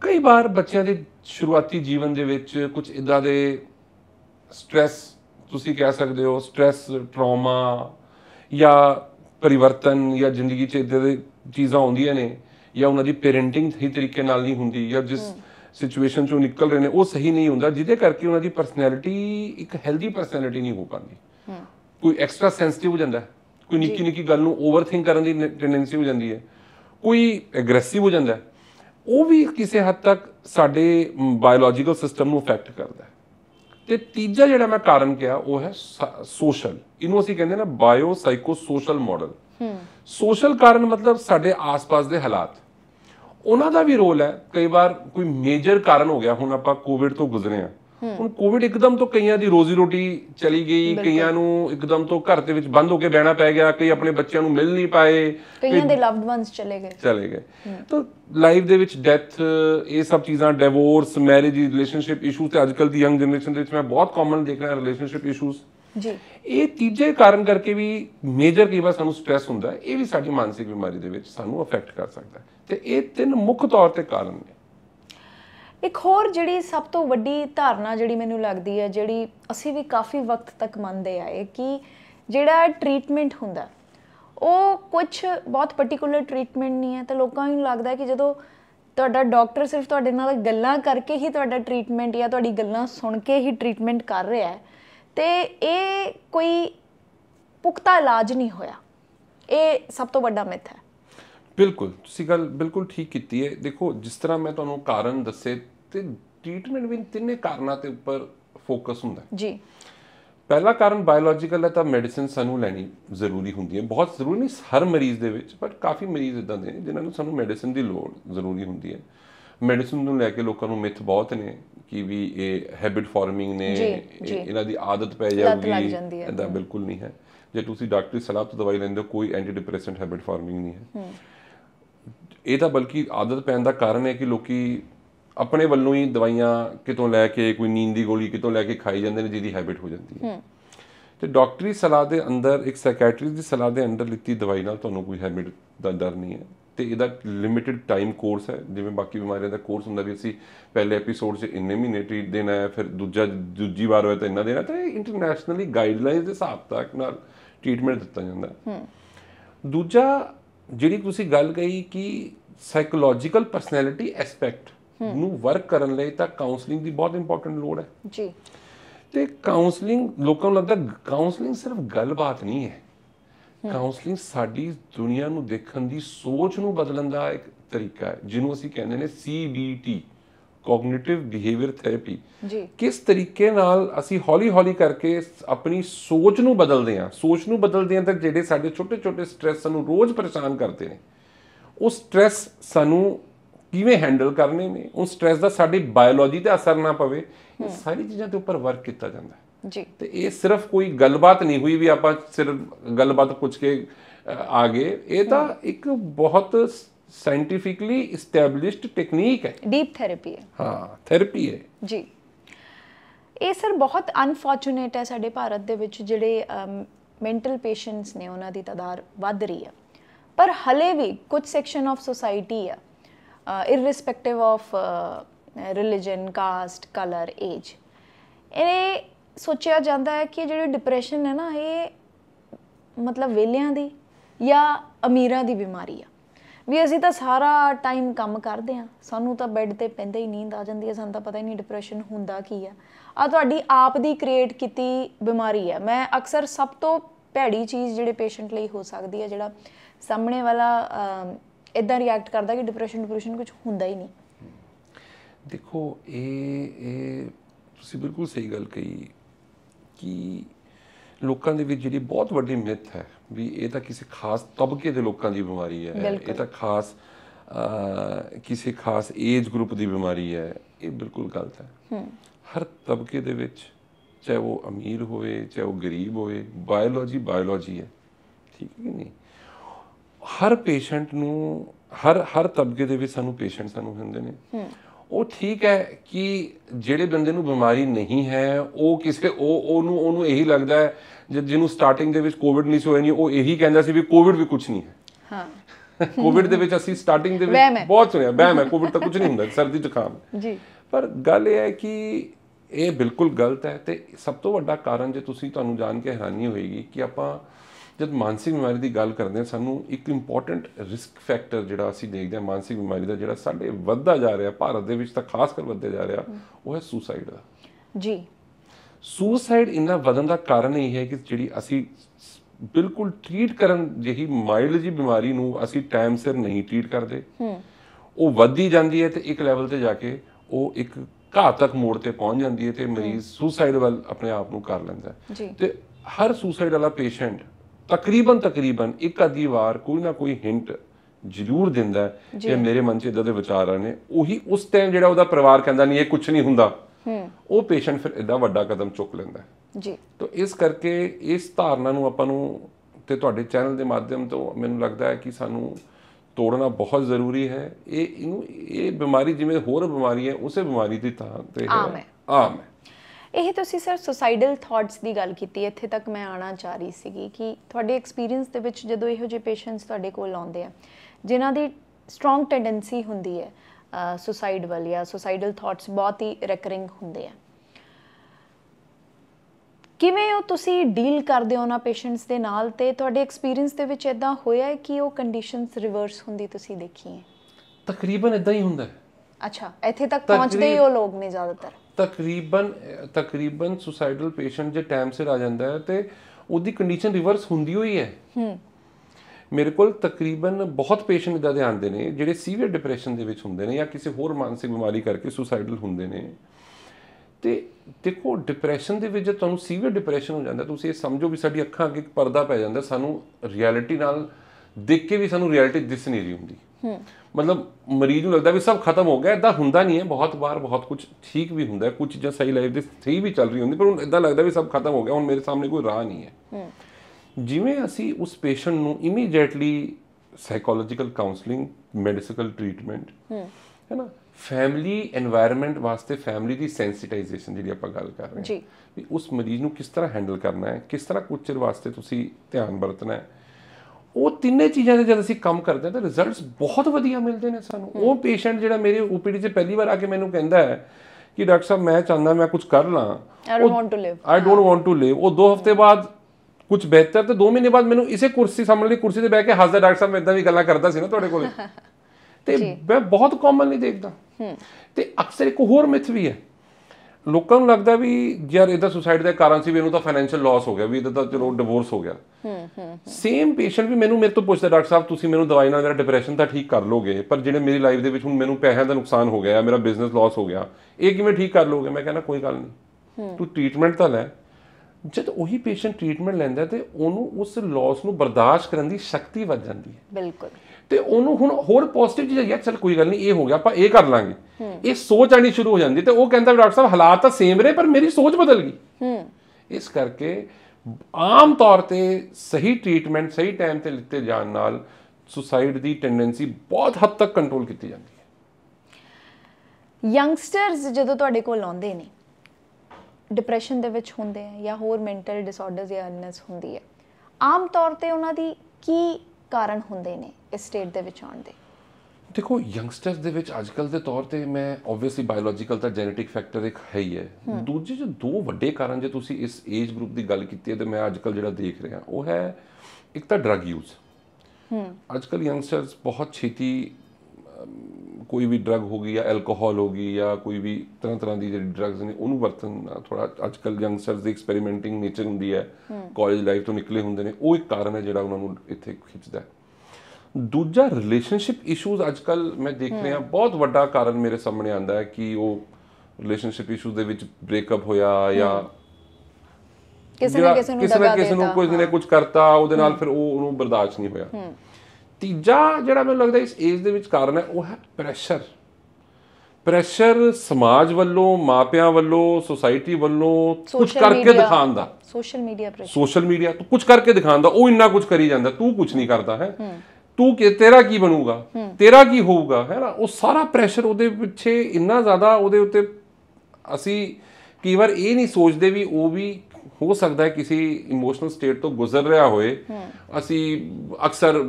ਕਈ ਵਾਰ ਬੱਚਿਆਂ ਦੇ ਸ਼ੁਰੂਆਤੀ ਜੀਵਨ ਦੇ ਵਿੱਚ ਕੁਝ ਇਦਾਂ ਦੇ ਸਟ्रेस ਤੁਸੀਂ ਕਹਿ ਸਕਦੇ ਹੋ ਸਟ्रेस ਟਰਾਮਾ ਜਾਂ ਪਰਿਵਰਤਨ ਜਾਂ ਜ਼ਿੰਦਗੀ 'ਚ ਇਦਾਂ ਦੇ ਚੀਜ਼ਾਂ ਆਉਂਦੀਆਂ ਨੇ ਜਾਂ ਉਹਨਾਂ ਦੀ ਪੇਰੈਂਟਿੰਗ ਸਹੀ ਤਰੀਕੇ ਨਾਲ ਨਹੀਂ ਹੁੰਦੀ ਜਾਂ ਜਿਸ ਸਿਚੁਏਸ਼ਨ ਚੋਂ ਨਿਕਲ ਰਹੇ ਨੇ ਉਹ ਸਹੀ ਨਹੀਂ ਹੁੰਦਾ ਜਿਹਦੇ ਕਰਕੇ ਉਹਨਾਂ ਦੀ ਪਰਸਨੈਲਿਟੀ ਇੱਕ ਹੈਲਦੀ ਪਰਸਨੈਲਿਟੀ ਨਹੀਂ ਹੋ ਪਾਉਂਦੀ ਕੋਈ ਐਕਸਟਰਾ ਸੈਂਸਿਟਿਵ ਹੋ ਜਾਂਦਾ ਕੋਈ ਨਿੱਕੀ ਨਿੱਕੀ ਗੱਲ ਨੂੰ ਓਵਰ ਥਿੰਕ ਕਰਨ ਦੀ ਟੈਂਡੈਂਸੀ ਹੋ ਜਾਂਦੀ ਹੈ ਕੋਈ ਐਗਰੈਸਿਵ ਹੋ ਜਾਂਦਾ ਉਹ ਵੀ ਕਿਸੇ ਹੱਦ ਤੱਕ ਸਾਡੇ ਬਾਇਓਲੋਜੀਕਲ ਸਿਸਟਮ ਨੂੰ ਅਫੈਕਟ ਕਰਦਾ ਤੇ ਤੀਜਾ ਜਿਹੜਾ ਮੈਂ ਕਾਰਨ ਕਿਹਾ ਉਹ ਹੈ ਸੋਸ਼ਲ ਇਹਨੂੰ ਅਸੀਂ ਕਹਿੰਦੇ ਨਾ bio psycho social model social ਕਾਰਨ ਮਤਲਬ ਸਾਡੇ ਆਸ-ਪਾਸ ਦੇ ਹਾਲਾਤ ਉਹਨਾਂ ਦਾ ਵੀ ਰੋਲ ਹੈ ਕਈ ਵਾਰ ਕੋਈ ਮੇਜਰ ਕਾਰਨ ਹੋ ਗਿਆ ਹੁਣ ਆਪਾਂ ਕੋਵਿਡ ਤੋਂ ਗੁਜ਼ਰੇ ਆ ਹੁਣ ਕੋਵਿਡ ਇੱਕਦਮ ਤੋਂ ਕਈਆਂ ਦੀ ਰੋਜ਼ੀ ਰੋਟੀ ਚਲੀ ਗਈ ਕਈਆਂ ਨੂੰ ਇੱਕਦਮ ਤੋਂ ਘਰ ਦੇ ਵਿੱਚ ਬੰਦ ਹੋ ਕੇ ਬਹਿਣਾ ਪੈ ਗਿਆ ਕਈ ਆਪਣੇ ਬੱਚਿਆਂ ਨੂੰ ਮਿਲ ਨਹੀਂ ਪਾਏ ਕਈਆਂ ਦੇ ਲਵਡ ਵਨਸ ਚਲੇ ਗਏ ਚਲੇ ਗਏ ਤਾਂ ਲਾਈਫ ਦੇ ਵਿੱਚ ਡੈਥ ਇਹ ਸਭ ਚੀਜ਼ਾਂ ਡਿਵੋਰਸ ਮੈਰਿਜ ਰਿਲੇਸ਼ਨਸ਼ਿਪ ਇਸ਼ੂ ਤੇ ਅੱਜਕੱਲ ਦੀ ਯੰਗ ਜਨਰੇਸ਼ਨ ਦੇ ਵਿੱਚ ਮੈਂ ਬਹੁਤ ਕਾਮਨ ਦੇਖ ਰਿਹਾ ਰਿਲੇਸ਼ਨਸ਼ਿਪ ਇਸ਼ੂਸ ਜੀ ਇਹ ਤੀਜੇ ਕਾਰਨ ਕਰਕੇ ਵੀ ਮੇਜਰ ਕਈ ਵਾਰ ਸਾਨੂੰ ਸਟ्रेस ਹੁੰਦਾ ਹੈ ਇਹ ਵੀ ਸਾਡੀ ਮਾਨਸਿਕ ਬਿਮਾਰੀ ਦੇ ਵਿੱਚ ਸਾਨੂੰ ਅਫੈਕਟ ਕਰ ਸਕਦਾ ਤੇ ਇਹ ਤਿੰਨ ਮੁੱਖ ਤੌਰ ਤੇ ਕਾਰਨ ਨੇ ਇੱਕ ਹੋਰ ਜਿਹੜੀ ਸਭ ਤੋਂ ਵੱਡੀ ਧਾਰਨਾ ਜਿਹੜੀ ਮੈਨੂੰ ਲੱਗਦੀ ਹੈ ਜਿਹੜੀ ਅਸੀਂ ਵੀ ਕਾਫੀ ਵਕਤ ਤੱਕ ਮੰਨਦੇ ਆਏ ਕਿ ਜਿਹੜਾ ਟ੍ਰੀਟਮੈਂਟ ਹੁੰਦਾ ਉਹ ਕੁਝ ਬਹੁਤ ਪਾਰਟਿਕੂਲਰ ਟ੍ਰੀਟਮੈਂਟ ਨਹੀਂ ਹੈ ਤਾਂ ਲੋਕਾਂ ਨੂੰ ਲੱਗਦਾ ਕਿ ਜਦੋਂ ਤੁਹਾਡਾ ਡਾਕਟਰ ਸਿਰਫ ਤੁਹਾਡੇ ਨਾਲ ਗੱਲਾਂ ਕਰਕੇ ਹੀ ਤੁਹਾਡਾ ਟ੍ਰੀਟਮੈਂਟ ਜਾਂ ਤੁਹਾਡੀ ਗੱਲਾਂ ਸੁਣ ਕੇ ਹੀ ਟ੍ਰੀਟਮੈਂਟ ਕਰ ਰਿਹਾ ਹੈ ਤੇ ਇਹ ਕੋਈ ਪੁਖਤਾ ਇਲਾਜ ਨਹੀਂ ਹੋਇਆ ਇਹ ਸਭ ਤੋਂ ਵੱਡਾ ਮਿੱਥ ਹੈ ਬਿਲਕੁਲ ਤੁਸੀਂ ਗੱਲ ਬਿਲਕੁਲ ਠੀਕ ਕੀਤੀ ਹੈ ਦੇਖੋ ਜਿਸ ਤਰ੍ਹਾਂ ਮੈਂ ਤੁਹਾਨੂੰ ਕਾਰਨ ਦੱਸੇ ਤੇ ਟ੍ਰੀਟਮੈਂਟ ਵੀ ਤਿੰਨੇ ਕਾਰਨਾਂ ਤੇ ਉੱਪਰ ਫੋਕਸ ਹੁੰਦਾ ਜੀ ਪਹਿਲਾ ਕਾਰਨ ਬਾਇਓਲੋਜੀਕਲ ਹੈ ਤਾਂ ਮੈਡੀਸਿਨ ਸਾਨੂੰ ਲੈਣੀ ਜ਼ਰੂਰੀ ਹੁੰਦੀ ਹੈ ਬਹੁਤ ਜ਼ਰੂਰੀ ਨਹੀਂ ਹਰ ਮਰੀਜ਼ ਦੇ ਵਿੱਚ ਪਰ ਕਾਫੀ ਮਰੀਜ਼ ਇਦਾਂ ਦੇ ਨੇ ਜਿਨ੍ਹਾਂ ਨੂੰ ਸਾਨੂੰ ਮੈਡੀਸਿਨ ਦੀ ਲੋੜ ਜ਼ਰੂਰੀ ਹੁੰਦੀ ਹੈ ਮੈਡੀਸਿਨ ਨੂੰ ਲੈ ਕੇ ਲੋਕਾਂ ਨੂੰ ਮਿਥ ਬਹੁਤ ਨੇ ਕਿ ਵੀ ਇਹ ਹੈਬਿਟ ਫਾਰਮਿੰਗ ਨੇ ਇਹਨਾਂ ਦੀ ਆਦਤ ਪੈ ਜਾਊਗੀ ਇਹਦਾ ਬਿਲਕੁਲ ਨਹੀਂ ਹੈ ਜੇ ਤੁਸੀਂ ਡਾਕਟਰੀ ਸਲਾਹ ਤੋਂ ਦਵਾਈ ਲੈਂਦੇ ਹੋ ਕੋਈ ਐਂਟੀ ਡਿਪਰੈਸੈਂਟ ਹੈਬਿਟ ਫਾਰਮਿੰਗ ਨਹੀਂ ਹੈ ਇਹ ਤਾਂ ਬਲਕਿ ਆਦਤ ਪੈਣ ਦਾ ਕਾਰਨ ਹੈ ਕਿ ਲੋਕੀ ਆਪਣੇ ਵੱਲੋਂ ਹੀ ਦਵਾਈਆਂ ਕਿਤੋਂ ਲੈ ਕੇ ਕੋਈ ਨੀਂਦ ਦੀ ਗੋਲੀ ਕਿਤੋਂ ਲੈ ਕੇ ਖਾਈ ਜਾਂਦੇ ਨੇ ਜਿਹਦੀ ਹੈਬਿਟ ਹੋ ਜਾਂਦੀ ਹੈ ਤੇ ਡਾਕਟਰੀ ਸਲਾਹ ਦੇ ਅੰਦਰ ਇੱਕ ਸਾਈਕੈਟ੍ਰਿਸਟ ਦੀ ਸਲਾਹ ਦੇ ਅੰਦਰ ਲਿੱਤੀ ਦਵਾਈ ਨਾਲ ਤੁਹਾਨੂੰ ਕੋਈ ਹੈਬਿਟ ਦਾ ਡਰ ਨਹੀਂ ਹੈ ਤੇ ਇਹਦਾ ਲਿਮਿਟਿਡ ਟਾਈਮ ਕੋਰਸ ਹੈ ਜਿਵੇਂ ਬਾਕੀ ਬਿਮਾਰੀਆਂ ਦਾ ਕੋਰਸ ਹੁੰਦਾ ਵੀ ਅਸੀਂ ਪਹਿਲੇ ਐਪੀਸੋਡ 'ਚ ਇੰਨੇ ਮਹੀਨੇ ਟ੍ਰੀਟ ਦੇਣਾ ਹੈ ਫਿਰ ਦੂਜਾ ਦੂਜੀ ਵਾਰ ਹੋਇਆ ਤਾਂ ਇੰਨਾ ਦੇਣਾ ਤਾਂ ਇੰਟਰਨੈਸ਼ਨਲੀ ਗਾਈਡਲਾਈਨਸ ਦੇ ਹਿਸਾਬ ਤੱਕ ਨਾਲ ਟ੍ਰੀਟਮੈਂਟ ਦਿੱਤਾ ਜਾਂਦਾ ਦੂਜਾ ਜਿਹੜੀ ਤੁਸੀਂ ਗੱਲ ਕਹੀ ਕਿ ਸਾਈਕੋਲੋਜੀਕਲ ਪਰਸਨੈਲਿਟੀ ਐਸਪੈਕਟ ਨੂੰ ਵਰਕ ਕਰਨ ਲਈ ਤਾਂ ਕਾਉਂਸਲਿੰਗ ਦੀ ਬਹੁਤ ਇੰਪੋਰਟੈਂਟ ਲੋੜ ਹੈ ਜੀ ਤੇ ਕਾਉਂਸਲਿੰਗ ਲੋਕਾਂ ਨੂੰ ਲੱਗਦਾ ਕਾਉਂਸਲਿੰਗ ਸਿਰਫ ਗੱਲਬਾਤ ਨਹੀਂ ਹੈ ਕਾਉਂਸਲਿੰਗ ਸਾਡੀ ਦੁਨੀਆ ਨੂੰ ਦੇਖਣ ਦੀ ਸੋਚ ਨੂੰ ਬਦਲਣ ਦਾ ਇੱਕ ਤਰੀਕਾ ਹੈ ਜਿਹਨੂੰ ਅਸੀਂ ਕਹਿੰਦੇ ਨੇ CBT ਕੋਗਨੀਟਿਵ ਬਿਹੇਵੀਅਰ ਥੈਰੇਪੀ ਜੀ ਕਿਸ ਤਰੀਕੇ ਨਾਲ ਅਸੀਂ ਹੌਲੀ-ਹੌਲੀ ਕਰਕੇ ਆਪਣੀ ਸੋਚ ਨੂੰ ਬਦਲਦੇ ਹਾਂ ਸੋਚ ਨੂੰ ਬਦਲਦੇ ਹਾਂ ਤਾਂ ਜਿਹੜੇ ਸਾਡੇ ਛੋਟੇ-ਛੋਟੇ ਸਟ੍ਰੈਸ ਸਾਨੂੰ ਰੋਜ਼ ਪਰੇਸ਼ਾਨ ਕਰਦੇ ਨੇ ਉਹ ਸਟ੍ਰੈਸ ਸਾਨੂੰ ਕਿਵੇਂ ਹੈਂਡਲ ਕਰਨੇ ਨੇ ਉਹ ਸਟ्रेस ਦਾ ਸਾਡੀ ਬਾਇਓਲੋਜੀ ਤੇ ਅਸਰ ਨਾ ਪਵੇ ਇਹ ਸਾਰੀ ਚੀਜ਼ਾਂ ਤੇ ਉੱਪਰ ਵਰਕ ਕੀਤਾ ਜਾਂਦਾ ਹੈ ਜੀ ਤੇ ਇਹ ਸਿਰਫ ਕੋਈ ਗੱਲਬਾਤ ਨਹੀਂ ਹੋਈ ਵੀ ਆਪਾਂ ਸਿਰਫ ਗੱਲਬਾਤ ਪੁੱਛ ਕੇ ਆ ਗਏ ਇਹ ਤਾਂ ਇੱਕ ਬਹੁਤ ਸਾਇੰਟੀਫਿਕਲੀ ਇਸਟੈਬਲਿਸ਼ਡ ਟੈਕਨੀਕ ਹੈ ਡੀਪ ਥੈਰੇਪੀ ਹੈ ਹਾਂ ਥੈਰੇਪੀ ਹੈ ਜੀ ਇਹ ਸਰ ਬਹੁਤ ਅਨਫੋਰਚੂਨੇਟ ਹੈ ਸਾਡੇ ਭਾਰਤ ਦੇ ਵਿੱਚ ਜਿਹੜੇ ਮੈਂਟਲ ਪੇਸ਼ੈਂਟਸ ਨੇ ਉਹਨਾਂ ਦੀ ਤਦਾਦ ਵੱਧ ਰਹੀ ਹੈ ਪਰ ਹਲੇ ਵੀ ਕੁਝ ਸੈਕਸ਼ਨ ਆਫ ਸੋਸਾਇਟੀ ਆ uh, irrespective of uh, religion caste color age ਇਹ ਸੋਚਿਆ ਜਾਂਦਾ ਹੈ ਕਿ ਜਿਹੜੀ ਡਿਪਰੈਸ਼ਨ ਹੈ ਨਾ ਇਹ ਮਤਲਬ ਵੇਲਿਆਂ ਦੀ ਜਾਂ ਅਮੀਰਾਂ ਦੀ ਬਿਮਾਰੀ ਆ ਵੀ ਅਸੀਂ ਤਾਂ ਸਾਰਾ ਟਾਈਮ ਕੰਮ ਕਰਦੇ ਆ ਸਾਨੂੰ ਤਾਂ ਬੈੱਡ ਤੇ ਪੈਂਦੇ ਹੀ ਨੀਂਦ ਆ ਜਾਂਦੀ ਹੈ ਸਾਨੂੰ ਤਾਂ ਪਤਾ ਹੀ ਨਹੀਂ ਡਿਪਰੈਸ਼ਨ ਹੁੰਦਾ ਕੀ ਆ ਆ ਤੁਹਾਡੀ ਆਪ ਦੀ ਕ੍ਰੀਏਟ ਕੀਤੀ ਬਿਮਾਰੀ ਆ ਮੈਂ ਅਕਸਰ ਸਭ ਤੋਂ ਭੈੜੀ ਚੀਜ਼ ਜਿਹੜੇ ਪੇਸ਼ੈਂਟ ਲਈ ਹੋ ਸਕਦੀ ਹੈ ਜਿਹੜਾ ਸਾਹਮਣੇ ਵਾਲਾ ਇਦਾਂ ਰਿਐਕਟ ਕਰਦਾ ਕਿ ਡਿਪਰੈਸ਼ਨ ਡਿਪਰੈਸ਼ਨ ਕੁਝ ਹੁੰਦਾ ਹੀ ਨਹੀਂ ਦੇਖੋ ਇਹ ਇਹ ਤੁਸੀਂ ਬਿਲਕੁਲ ਸਹੀ ਗੱਲ ਕਹੀ ਕਿ ਲੋਕਾਂ ਦੇ ਵਿੱਚ ਜਿਹੜੀ ਬਹੁਤ ਵੱਡੀ ਮਿੱਥ ਹੈ ਵੀ ਇਹ ਤਾਂ ਕਿਸੇ ਖਾਸ ਤਬਕੇ ਦੇ ਲੋਕਾਂ ਦੀ ਬਿਮਾਰੀ ਹੈ ਇਹ ਤਾਂ ਖਾਸ ਕਿਸੇ ਖਾਸ ਏਜ ਗਰੁੱਪ ਦੀ ਬਿਮਾਰੀ ਹੈ ਇਹ ਬਿਲਕੁਲ ਗਲਤ ਹੈ ਹਰ ਤਬਕੇ ਦੇ ਵਿੱਚ ਚਾਹੇ ਉਹ ਅਮੀਰ ਹੋਵੇ ਚਾਹੇ ਉਹ ਗਰੀਬ ਹੋਵੇ ਬਾਇਓਲੋਜੀ ਬਾਇਓਲੋਜੀ ਹੈ ਠੀਕ ਹੈ ਕਿ ਨਹੀਂ ਹਰ ਪੇਸ਼ੈਂਟ ਨੂੰ ਹਰ ਹਰ ਤਬਕੇ ਦੇ ਵਿੱਚ ਸਾਨੂੰ ਪੇਸ਼ੈਂਟ ਸਾਨੂੰ ਹੁੰਦੇ ਨੇ ਉਹ ਠੀਕ ਹੈ ਕਿ ਜਿਹੜੇ ਬੰਦੇ ਨੂੰ ਬਿਮਾਰੀ ਨਹੀਂ ਹੈ ਉਹ ਕਿਸੇ ਉਹ ਉਹਨੂੰ ਉਹਨੂੰ ਇਹੀ ਲੱਗਦਾ ਹੈ ਜਿਹਨੂੰ ਸਟਾਰਟਿੰਗ ਦੇ ਵਿੱਚ ਕੋਵਿਡ ਨਹੀਂ ਸੀ ਹੋਇਆ ਨਹੀਂ ਉਹ ਇਹੀ ਕਹਿੰਦਾ ਸੀ ਵੀ ਕੋਵਿਡ ਵੀ ਕੁਝ ਨਹੀਂ ਹੈ ਹਾਂ ਕੋਵਿਡ [LAUGHS] ਦੇ ਵਿੱਚ ਅਸੀਂ ਸਟਾਰਟਿੰਗ ਦੇ ਵਿੱਚ ਬਹੁਤ ਸੁਣਿਆ ਬਹਿਮ ਹੈ ਕੋਵਿਡ ਤਾਂ ਕੁਝ ਨਹੀਂ ਹੁੰਦਾ ਸਰਦੀ ਜ਼ੁਕਾਮ ਜੀ ਪਰ ਗੱਲ ਇਹ ਹੈ ਕਿ ਇਹ ਬਿਲਕੁਲ ਗਲਤ ਹੈ ਤੇ ਸਭ ਤੋਂ ਵੱਡਾ ਕਾਰਨ ਜੇ ਤੁਸੀਂ ਤੁਹਾਨੂੰ ਜਾਣ ਕੇ ਹੈਰਾਨੀ ਹੋਏਗੀ ਕਿ ਆਪਾਂ ਜਦ ਮਾਨਸਿਕ ਬਿਮਾਰੀ ਦੀ ਗੱਲ ਕਰਦੇ ਹਾਂ ਸਾਨੂੰ ਇੱਕ ਇੰਪੋਰਟੈਂਟ ਰਿਸਕ ਫੈਕਟਰ ਜਿਹੜਾ ਅਸੀਂ ਦੇਖਦੇ ਹਾਂ ਮਾਨਸਿਕ ਬਿਮਾਰੀ ਦਾ ਜਿਹੜਾ ਸਾਡੇ ਵੱਧਦਾ ਜਾ ਰਿਹਾ ਭਾਰਤ ਦੇ ਵਿੱਚ ਤਾਂ ਖਾਸ ਕਰ ਵੱਧਦਾ ਜਾ ਰਿਹਾ ਉਹ ਹੈ ਸੁਸਾਈਡ ਦਾ ਜੀ ਸੁਸਾਈਡ ਇੰਨਾ ਵਧਣ ਦਾ ਕਾਰਨ ਇਹ ਹੈ ਕਿ ਜਿਹੜੀ ਅਸੀਂ ਬਿਲਕੁਲ ਟ੍ਰੀਟ ਕਰਨ ਜਿਹੀ ਮਾਈਲਡ ਜੀ ਬਿਮਾਰੀ ਨੂੰ ਅਸੀਂ ਟਾਈਮ ਸਿਰ ਨਹੀਂ ਟ੍ਰੀਟ ਕਰਦੇ ਉਹ ਵੱਧਦੀ ਜਾਂਦੀ ਹੈ ਤੇ ਇੱਕ ਲੈਵਲ ਤੇ ਜਾ ਕੇ ਉਹ ਇੱਕ ਘਾਤਕ ਮੋੜ ਤੇ ਪਹੁੰਚ ਜਾਂਦੀ ਹੈ ਤੇ ਮਰੀਜ਼ ਸੁਸਾਈਡ ਵੱਲ ਆਪਣੇ ਆਪ ਨੂੰ ਕਰ ਲੈਂਦਾ ਤੇ ਹਰ ਸੁਸਾਈਡ ਵਾਲਾ ਪੇਸ਼ੈਂਟ ਤਕਰੀਬਨ ਤਕਰੀਬਨ ਇੱਕ ਅੱਧੀ ਵਾਰ ਕੋਈ ਨਾ ਕੋਈ ਹਿੰਟ ਜ਼ਰੂਰ ਦਿੰਦਾ ਕਿ ਮੇਰੇ ਮਨ 'ਚ ਇਦਾਂ ਦੇ ਵਿਚਾਰ ਆ ਨੇ ਉਹੀ ਉਸ ਟਾਈਮ ਜਿਹੜਾ ਉਹਦਾ ਪਰਿਵਾਰ ਕਹਿੰਦਾ ਨਹੀਂ ਇਹ ਕੁਝ ਨਹੀਂ ਹੁੰਦਾ ਹੂੰ ਉਹ ਪੇਸ਼ੈਂਟ ਫਿਰ ਇਦਾਂ ਵੱਡਾ ਕਦਮ ਚੁੱਕ ਲੈਂਦਾ ਜੀ ਤਾਂ ਇਸ ਕਰਕੇ ਇਸ ਧਾਰਨਾ ਨੂੰ ਆਪਾਂ ਨੂੰ ਤੇ ਤੁਹਾਡੇ ਚੈਨਲ ਦੇ ਮਾਧਿਅਮ ਤੋਂ ਮੈਨੂੰ ਲੱਗਦਾ ਹੈ ਕਿ ਸਾਨੂੰ ਤੋੜਨਾ ਬਹੁਤ ਜ਼ਰੂਰੀ ਹੈ ਇਹ ਇਹਨੂੰ ਇਹ ਬਿਮਾਰੀ ਜਿਵੇਂ ਹੋਰ ਬਿਮਾਰੀ ਹੈ ਉਸੇ ਬਿਮਾਰੀ ਦੀ ਤਾਂ ਤੇ ਆਮ ਹੈ ਆਮ ਹੈ ਇਹ ਤੁਸੀਂ ਸਰ ਸੁਸਾਈਡਲ ਥਾਟਸ ਦੀ ਗੱਲ ਕੀਤੀ ਇੱਥੇ ਤੱਕ ਮੈਂ ਆਣਾ ਚਾਹ ਰਹੀ ਸੀਗੀ ਕਿ ਤੁਹਾਡੇ ਐਕਸਪੀਰੀਅੰਸ ਦੇ ਵਿੱਚ ਜਦੋਂ ਇਹੋ ਜਿਹੇ ਪੇਸ਼ੈਂਟਸ ਤੁਹਾਡੇ ਕੋਲ ਆਉਂਦੇ ਆ ਜਿਨ੍ਹਾਂ ਦੀ ਸਟਰੋਂਗ ਟੈਂਡੈਂਸੀ ਹੁੰਦੀ ਹੈ ਸੁਸਾਈਡ ਵੱਲ ਜਾਂ ਸੁਸਾਈਡਲ ਥਾਟਸ ਬਹੁਤ ਹੀ ਰੈਕਰਿੰਗ ਹੁੰਦੇ ਆ ਕਿਵੇਂ ਉਹ ਤੁਸੀਂ ਡੀਲ ਕਰਦੇ ਹੋ ਉਹਨਾਂ ਪੇਸ਼ੈਂਟਸ ਦੇ ਨਾਲ ਤੇ ਤੁਹਾਡੇ ਐਕਸਪੀਰੀਅੰਸ ਦੇ ਵਿੱਚ ਇਦਾਂ ਹੋਇਆ ਹੈ ਕਿ ਉਹ ਕੰਡੀਸ਼ਨਸ ਰਿਵਰਸ ਹੁੰਦੀ ਤੁਸੀਂ ਦੇਖੀ ਹੈ ਤਕਰੀਬਨ ਇਦਾਂ ਹੀ ਹੁੰਦਾ ਹੈ ਅੱਛਾ ਇੱਥੇ ਤੱਕ ਪਹੁੰਚਦੇ ਹੀ ਉਹ ਲੋਕ ਨੇ ਜ਼ਿਆਦਾਤਰ ਤਕਰੀਬਨ ਤਕਰੀਬਨ ਸੁਸਾਈਡਲ ਪੇਸ਼ੈਂਟ ਜੇ ਟਾਈਮ ਸਿਰ ਆ ਜਾਂਦਾ ਹੈ ਤੇ ਉਹਦੀ ਕੰਡੀਸ਼ਨ ਰਿਵਰਸ ਹੁੰਦੀ ਹੋਈ ਹੈ ਹੂੰ ਮੇਰੇ ਕੋਲ ਤਕਰੀਬਨ ਬਹੁਤ ਪੇਸ਼ੈਂਟ ਇਦਾਂ ਦੇ ਆਉਂਦੇ ਨੇ ਜਿਹੜੇ ਸੀਵੀਅਰ ਡਿਪਰੈਸ਼ਨ ਦੇ ਵਿੱਚ ਹੁੰਦੇ ਨੇ ਜਾਂ ਕਿਸੇ ਹੋਰ ਮਾਨਸਿਕ ਬਿਮਾਰੀ ਕਰਕੇ ਸੁਸਾਈਡਲ ਹੁੰਦੇ ਨੇ ਤੇ ਦੇਖੋ ਡਿਪਰੈਸ਼ਨ ਦੇ ਵਿੱਚ ਜੇ ਤੁਹਾਨੂੰ ਸੀਵੀਅਰ ਡਿਪਰੈਸ਼ਨ ਹੋ ਜਾਂਦਾ ਤੁਸੀਂ ਇਹ ਸਮਝੋ ਵੀ ਸਾਡੀ ਅੱਖਾਂ ਅੱਗੇ ਇੱਕ ਪਰਦਾ ਪੈ ਜਾਂਦਾ ਸਾਨੂੰ ਰਿਐਲਿਟੀ ਨਾਲ ਦੇਖ ਕੇ ਵੀ ਸਾਨੂੰ ਰਿਐਲਿਟੀ ਦਿਸ ਨਹੀਂ ਰਹੀ ਹੁੰਦੀ ਹੂੰ ਮਤਲਬ ਮਰੀਜ਼ ਨੂੰ ਲੱਗਦਾ ਵੀ ਸਭ ਖਤਮ ਹੋ ਗਿਆ ਇਦਾਂ ਹੁੰਦਾ ਨਹੀਂ ਹੈ ਬਹੁਤ ਵਾਰ ਬਹੁਤ ਕੁਝ ਠੀਕ ਵੀ ਹੁੰਦਾ ਕੁਝ ਚੀਜ਼ਾਂ ਸਹੀ ਲਾਈਫ ਦੇ ਸਹੀ ਵੀ ਚੱਲ ਰਹੀ ਹੁੰਦੀ ਪਰ ਹੁਣ ਇਦਾਂ ਲੱਗਦਾ ਵੀ ਸਭ ਖਤਮ ਹੋ ਗਿਆ ਹੁਣ ਮੇਰੇ ਸਾਹਮਣੇ ਕੋਈ ਰਾਹ ਨਹੀਂ ਹੈ ਜਿਵੇਂ ਅਸੀਂ ਉਸ ਪੇਸ਼ੈਂਟ ਨੂੰ immediately psychological counselling medical treatment ਹੈ ਨਾ ਫੈਮਿਲੀ এনवायरमेंट ਵਾਸਤੇ ਫੈਮਿਲੀ ਦੀ ਸੈਂਸਿਟਾਈਜੇਸ਼ਨ ਜਿਹੜੀ ਆਪਾਂ ਗੱਲ ਕਰ ਰਹੇ ਹਾਂ ਜੀ ਉਸ ਮਰੀਜ਼ ਨੂੰ ਕਿਸ ਤਰ੍ਹਾਂ ਹੈਂਡਲ ਕਰਨਾ ਹੈ ਕਿਸ ਤਰ੍ਹਾਂ ਕੁਝ ਚਿਰ ਵਾਸਤੇ ਤੁਸੀਂ ਧਿਆਨ ਵਰਤਣਾ ਹੈ ਉਹ ਤਿੰਨੇ ਚੀਜ਼ਾਂ ਦੇ ਜਦ ਅਸੀਂ ਕੰਮ ਕਰਦੇ ਹਾਂ ਤਾਂ ਰਿਜ਼ਲਟਸ ਬਹੁਤ ਵਧੀਆ ਮਿਲਦੇ ਨੇ ਸਾਨੂੰ ਉਹ ਪੇਸ਼ੈਂਟ ਜਿਹੜਾ ਮੇਰੇ ਓਪੀਡੀ 'ਚ ਪਹਿਲੀ ਵਾਰ ਆ ਕੇ ਮੈਨੂੰ ਕਹਿੰਦਾ ਹੈ ਕਿ ਡਾਕਟਰ ਸਾਹਿਬ ਮੈਂ ਚਾਹੁੰਦਾ ਮੈਂ ਕੁਝ ਕਰ ਲਾਂ I don't want to live I don't want to live ਉਹ ਦੋ ਹਫ਼ਤੇ ਬਾਅਦ ਕੁਝ ਬਿਹਤਰ ਤੇ 2 ਮਹੀਨੇ ਬਾਅਦ ਮੈਨੂੰ ਇਸੇ ਕੁਰਸੀ ਸਾਹਮਣੇ ਕੁਰਸੀ ਤੇ ਬਹਿ ਕੇ ਹਾਜ਼ਰ ਡਾਕਟਰ ਸਾਹਿਬ ਇਦਾਂ ਵੀ ਗੱਲਾਂ ਕਰਦਾ ਸੀ ਨਾ ਤੁਹਾਡੇ ਕੋਲੇ [LAUGHS] ਤੇ ਮੈਂ ਬਹੁਤ ਕਾਮਨਲੀ ਦੇਖਦਾ ਤੇ ਅਕਸਰ ਇੱਕ ਹੋਰ ਮਿਥ ਵੀ ਹੈ ਲੋਕਾਂ ਨੂੰ ਲੱਗਦਾ ਵੀ ਯਾਰ ਇਹਦਾ ਸੁਸਾਈਡ ਦਾ ਕਾਰਨ ਸੀ ਵੀ ਇਹਨੂੰ ਤਾਂ ਫਾਈਨੈਂਸ਼ੀਅਲ ਲਾਸ ਹੋ ਗਿਆ ਵੀ ਇਹਦਾ ਤਾਂ ਚਲੋ ਡਿਵੋਰਸ ਹੋ ਗਿਆ ਹੂੰ ਹੂੰ ਸੇਮ ਪੇਸ਼ੈਂਟ ਵੀ ਮੈਨੂੰ ਮੇਰੇ ਤੋਂ ਪੁੱਛਦਾ ਡਾਕਟਰ ਸਾਹਿਬ ਤੁਸੀਂ ਮੈਨੂੰ ਦਵਾਈ ਨਾਲ ਮੇਰਾ ਡਿਪਰੈਸ਼ਨ ਤਾਂ ਠੀਕ ਕਰ ਲੋਗੇ ਪਰ ਜਿਹੜੇ ਮੇਰੀ ਲਾਈਫ ਦੇ ਵਿੱਚ ਹੁਣ ਮੈਨੂੰ ਪੈਸਿਆਂ ਦਾ ਨੁਕਸਾਨ ਹੋ ਗਿਆ ਮੇਰਾ ਬਿਜ਼ਨਸ ਲਾਸ ਹੋ ਗਿਆ ਇਹ ਕਿਵੇਂ ਠੀਕ ਕਰ ਲੋਗੇ ਮੈਂ ਕਹਿੰਦਾ ਕੋਈ ਗੱਲ ਨਹੀਂ ਤੂੰ ਟ੍ਰੀਟਮੈਂਟ ਤਾਂ ਲੈ ਜਦ ਉਹੀ ਪੇਸ਼ੈਂਟ ਟ੍ਰੀਟਮੈਂਟ ਲੈਂਦਾ ਤੇ ਉਹਨੂੰ ਉਸ ਲਾਸ ਨੂੰ ਬਰਦਾਸ਼ਤ ਕਰਨ ਦੀ ਸ਼ਕਤੀ ਵੱਧ ਜਾਂਦੀ ਹੈ ਬਿਲਕੁਲ ਤੇ ਉਹਨੂੰ ਹੁਣ ਹੋਰ ਪੋਜ਼ਿਟਿਵ ਚੀਜ਼ ਆਈ ਚਲ ਕੋਈ ਗੱਲ ਨਹੀਂ ਇਹ ਹੋ ਗਿਆ ਆਪਾਂ ਇਹ ਕਰ ਲਾਂਗੇ ਇਹ ਸੋਚ ਆਣੀ ਸ਼ੁਰੂ ਹੋ ਜਾਂਦੀ ਤੇ ਉਹ ਕਹਿੰਦਾ ਡਾਕਟਰ ਸਾਹਿਬ ਹਾਲਾਤ ਤਾਂ ਸੇਮ ਰਹੇ ਪਰ ਮੇਰੀ ਸੋਚ ਬਦਲ ਗਈ ਇਸ ਕਰਕੇ ਆਮ ਤੌਰ ਤੇ ਸਹੀ ਟ੍ਰੀਟਮੈਂਟ ਸਹੀ ਟਾਈਮ ਤੇ ਲਿੱਤੇ ਜਾਣ ਨਾਲ ਸੁਸਾਈਡ ਦੀ ਟੈਂਡੈਂਸੀ ਬਹੁਤ ਹੱਦ ਤੱਕ ਕੰਟਰੋਲ ਕੀਤੀ ਜਾਂਦੀ ਹੈ ਯੰਗਸਟਰਸ ਜਦੋਂ ਤੁਹਾਡੇ ਕੋਲ ਆਉਂਦੇ ਨੇ ਡਿਪਰੈਸ਼ਨ ਦੇ ਵਿੱਚ ਹੁੰਦੇ ਆ ਜਾਂ ਹੋਰ ਮੈਂਟਲ ਡਿਸਆਰਡਰਸ ਜਾਂ ਇਲਨੈਸ ਹੁੰਦੀ ਹੈ ਆਮ ਤੌਰ ਤੇ ਉਹਨਾਂ ਦੀ ਕੀ ਕਾਰਨ ਹੁੰਦੇ ਨੇ ਇਸ ਸਟੇਟ ਦੇ ਵਿੱਚ ਆਉਣ ਦੇ ਦੇਖੋ ਯੰਗਸਟਰਸ ਦੇ ਵਿੱਚ ਅੱਜਕੱਲ ਦੇ ਤੌਰ ਤੇ ਮੈਂ ਆਬਵੀਅਸਲੀ ਬਾਇਓਲੋਜੀਕਲ ਤਾਂ ਜੈਨੇਟਿਕ ਫੈਕਟਰ ਇੱਕ ਹੈ ਹੀ ਹੈ ਦੂਜੇ ਜੋ ਦੋ ਵੱਡੇ ਕਾਰਨ ਜੇ ਤੁਸੀਂ ਇਸ ਏਜ ਗਰੁੱਪ ਦੀ ਗੱਲ ਕੀਤੀ ਹੈ ਤੇ ਮੈਂ ਅੱਜਕੱਲ ਜਿਹੜਾ ਦੇਖ ਰਿਹਾ ਉਹ ਹੈ ਇੱਕ ਤਾਂ ਡਰੱਗ ਯੂਜ਼ ਹੂੰ ਅੱਜਕੱਲ ਯੰਗਸਟਰਸ ਬਹੁਤ ਛੇਤੀ ਕੋਈ ਵੀ ਡਰੱਗ ਹੋ ਗਈ ਜਾਂ ਐਲਕੋਹਲ ਹੋ ਗਈ ਜਾਂ ਕੋਈ ਵੀ ਤਰ੍ਹਾਂ ਤਰ੍ਹਾਂ ਦੀ ਜਿਹੜੀ ਡਰੱਗਸ ਨੇ ਉਹਨੂੰ ਵਰਤਣ ਥੋੜਾ ਅੱਜ ਕੱਲ ਯੰਗਸਟਰਸ ਦੀ ਐਕਸਪੈਰੀਮੈਂਟਿੰਗ ਨੇਚਰ ਹੁੰਦੀ ਹੈ ਕਾਲਜ ਲਾਈਫ ਤੋਂ ਨਿਕਲੇ ਹੁੰਦੇ ਨੇ ਉਹ ਇੱਕ ਕਾਰਨ ਹੈ ਜਿਹੜਾ ਉਹਨਾਂ ਨੂੰ ਇੱਥੇ ਖਿੱਚਦਾ ਦੂਜਾ ਰਿਲੇਸ਼ਨਸ਼ਿਪ ਇਸ਼ੂਜ਼ ਅੱਜ ਕੱਲ ਮੈਂ ਦੇਖ ਰਿਹਾ ਬਹੁਤ ਵੱਡਾ ਕਾਰਨ ਮੇਰੇ ਸਾਹਮਣੇ ਆਂਦਾ ਹੈ ਕਿ ਉਹ ਰਿਲੇਸ਼ਨਸ਼ਿਪ ਇਸ਼ੂਜ਼ ਦੇ ਵਿੱਚ ਬ੍ਰੇਕਅਪ ਹੋਇਆ ਜਾਂ ਕਿਸੇ ਨੇ ਕਿਸੇ ਨੂੰ ਕਿਸੇ ਨੇ ਕਿਸੇ ਨੂੰ ਕੁਝ ਨੇ ਕੁਝ ਕਰਤਾ ਉਹਦੇ ਨਾਲ ਫਿਰ ਉਹ ਉਹਨੂੰ ਬਰਦਾਸ਼ਤ ਨਹੀਂ ਹੋਇਆ ਤੀਜਾ ਜਿਹੜਾ ਮੈਨੂੰ ਲੱਗਦਾ ਇਸ ਏਜ ਦੇ ਵਿੱਚ ਕਾਰਨ ਹੈ ਉਹ ਹੈ ਪ੍ਰੈਸ਼ਰ ਪ੍ਰੈਸ਼ਰ ਸਮਾਜ ਵੱਲੋਂ ਮਾਪਿਆਂ ਵੱਲੋਂ ਸੋਸਾਇਟੀ ਵੱਲੋਂ ਕੁਝ ਕਰਕੇ ਦਿਖਾਉਣ ਦਾ social media pressure social media ਤੂੰ ਕੁਝ ਕਰਕੇ ਦਿਖਾਉਣ ਦਾ ਉਹ ਇੰਨਾ ਕੁਝ ਕਰੀ ਜਾਂਦਾ ਤੂੰ ਕੁਝ ਨਹੀਂ ਕਰਦਾ ਹੈ ਤੂੰ ਕਿ ਤੇਰਾ ਕੀ ਬਣੂਗਾ ਤੇਰਾ ਕੀ ਹੋਊਗਾ ਹੈ ਨਾ ਉਹ ਸਾਰਾ ਪ੍ਰੈਸ਼ਰ ਉਹਦੇ ਪਿੱਛੇ ਇੰਨਾ ਜ਼ਿਆਦਾ ਉਹਦੇ ਉੱਤੇ ਅਸੀਂ ਕਈ ਵਾਰ ਇਹ ਨਹੀਂ ਸੋਚਦੇ ਵੀ ਉਹ ਵੀ ਹੋ ਸਕਦਾ ਹੈ ਕਿਸੇ ਇਮੋਸ਼ਨਲ ਸਟੇਟ ਤੋਂ ਗੁਜ਼ਰ ਰਿਹਾ ਹੋਏ ਅਸੀਂ ਅਕਸਰ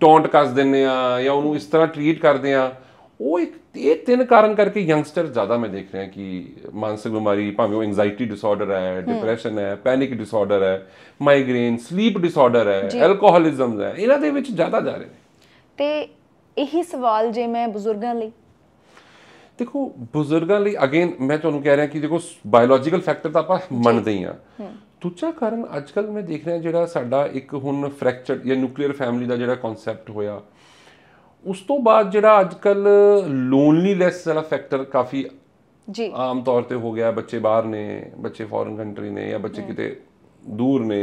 ਟੌਂਟ ਕੱਸ ਦਿੰਨੇ ਆ ਜਾਂ ਉਹਨੂੰ ਇਸ ਤਰ੍ਹਾਂ ਟ੍ਰੀਟ ਕਰਦੇ ਆ ਉਹ ਇੱਕ ਇਹ ਤਿੰਨ ਕਾਰਨ ਕਰਕੇ ਯੰਗਸਟਰ ਜ਼ਿਆਦਾ ਮੈਂ ਦੇਖ ਰਿਹਾ ਕਿ ਮਾਨਸਿਕ ਬਿਮਾਰੀ ਭਾਵੇਂ ਉਹ ਐਂਗਜ਼ਾਇਟੀ ਡਿਸਆਰਡਰ ਹੈ ਡਿਪਰੈਸ਼ਨ ਹੈ ਪੈਨਿਕ ਡਿਸਆਰਡਰ ਹੈ ਮਾਈਗ੍ਰੇਨ ਸਲੀਪ ਡਿਸਆਰਡਰ ਹੈ ਐਲਕੋਹੋਲਿਜ਼ਮ ਹੈ ਇਹਨਾਂ ਦੇ ਵਿੱਚ ਜ਼ਿਆਦਾ ਜਾ ਰਹੇ ਨੇ ਤੇ ਇਹੀ ਸਵਾਲ ਜੇ ਮੈਂ ਬਜ਼ੁਰਗਾਂ ਲਈ ਦੇਖੋ ਬਜ਼ੁਰਗਾਂ ਲਈ ਅਗੇਨ ਮੈਂ ਤੁਹਾਨੂੰ ਕਹਿ ਰਿਹਾ ਕਿ ਦੇਖੋ ਬਾਇਓਲੋਜੀਕਲ ਫੈਕਟਰ ਤਾਂ ਆਪਾਂ ਮੰਨਦੇ ਹੀ ਆ ਦੂਜਾ ਕਾਰਨ ਅੱਜਕੱਲ ਮੈਂ ਦੇਖ ਰਿਹਾ ਜਿਹੜਾ ਸਾਡਾ ਇੱਕ ਹੁਣ ਫ੍ਰੈਕਚਰ ਜਾਂ ਨਿਊਕਲੀਅਰ ਫੈਮਿਲੀ ਦਾ ਜਿਹੜਾ ਕਨਸੈਪਟ ਹੋਇਆ ਉਸ ਤੋਂ ਬਾਅਦ ਜਿਹੜਾ ਅੱਜਕੱਲ ਲੋਨਲੀਨੈਸ ਵਾਲਾ ਫੈਕਟਰ ਕਾਫੀ ਜੀ ਆਮ ਤੌਰ ਤੇ ਹੋ ਗਿਆ ਬੱਚੇ ਬਾਹਰ ਨੇ ਬੱਚੇ ਫੋਰਨ ਕੰਟਰੀ ਨੇ ਜਾਂ ਬੱਚੇ ਕਿਤੇ ਦੂਰ ਨੇ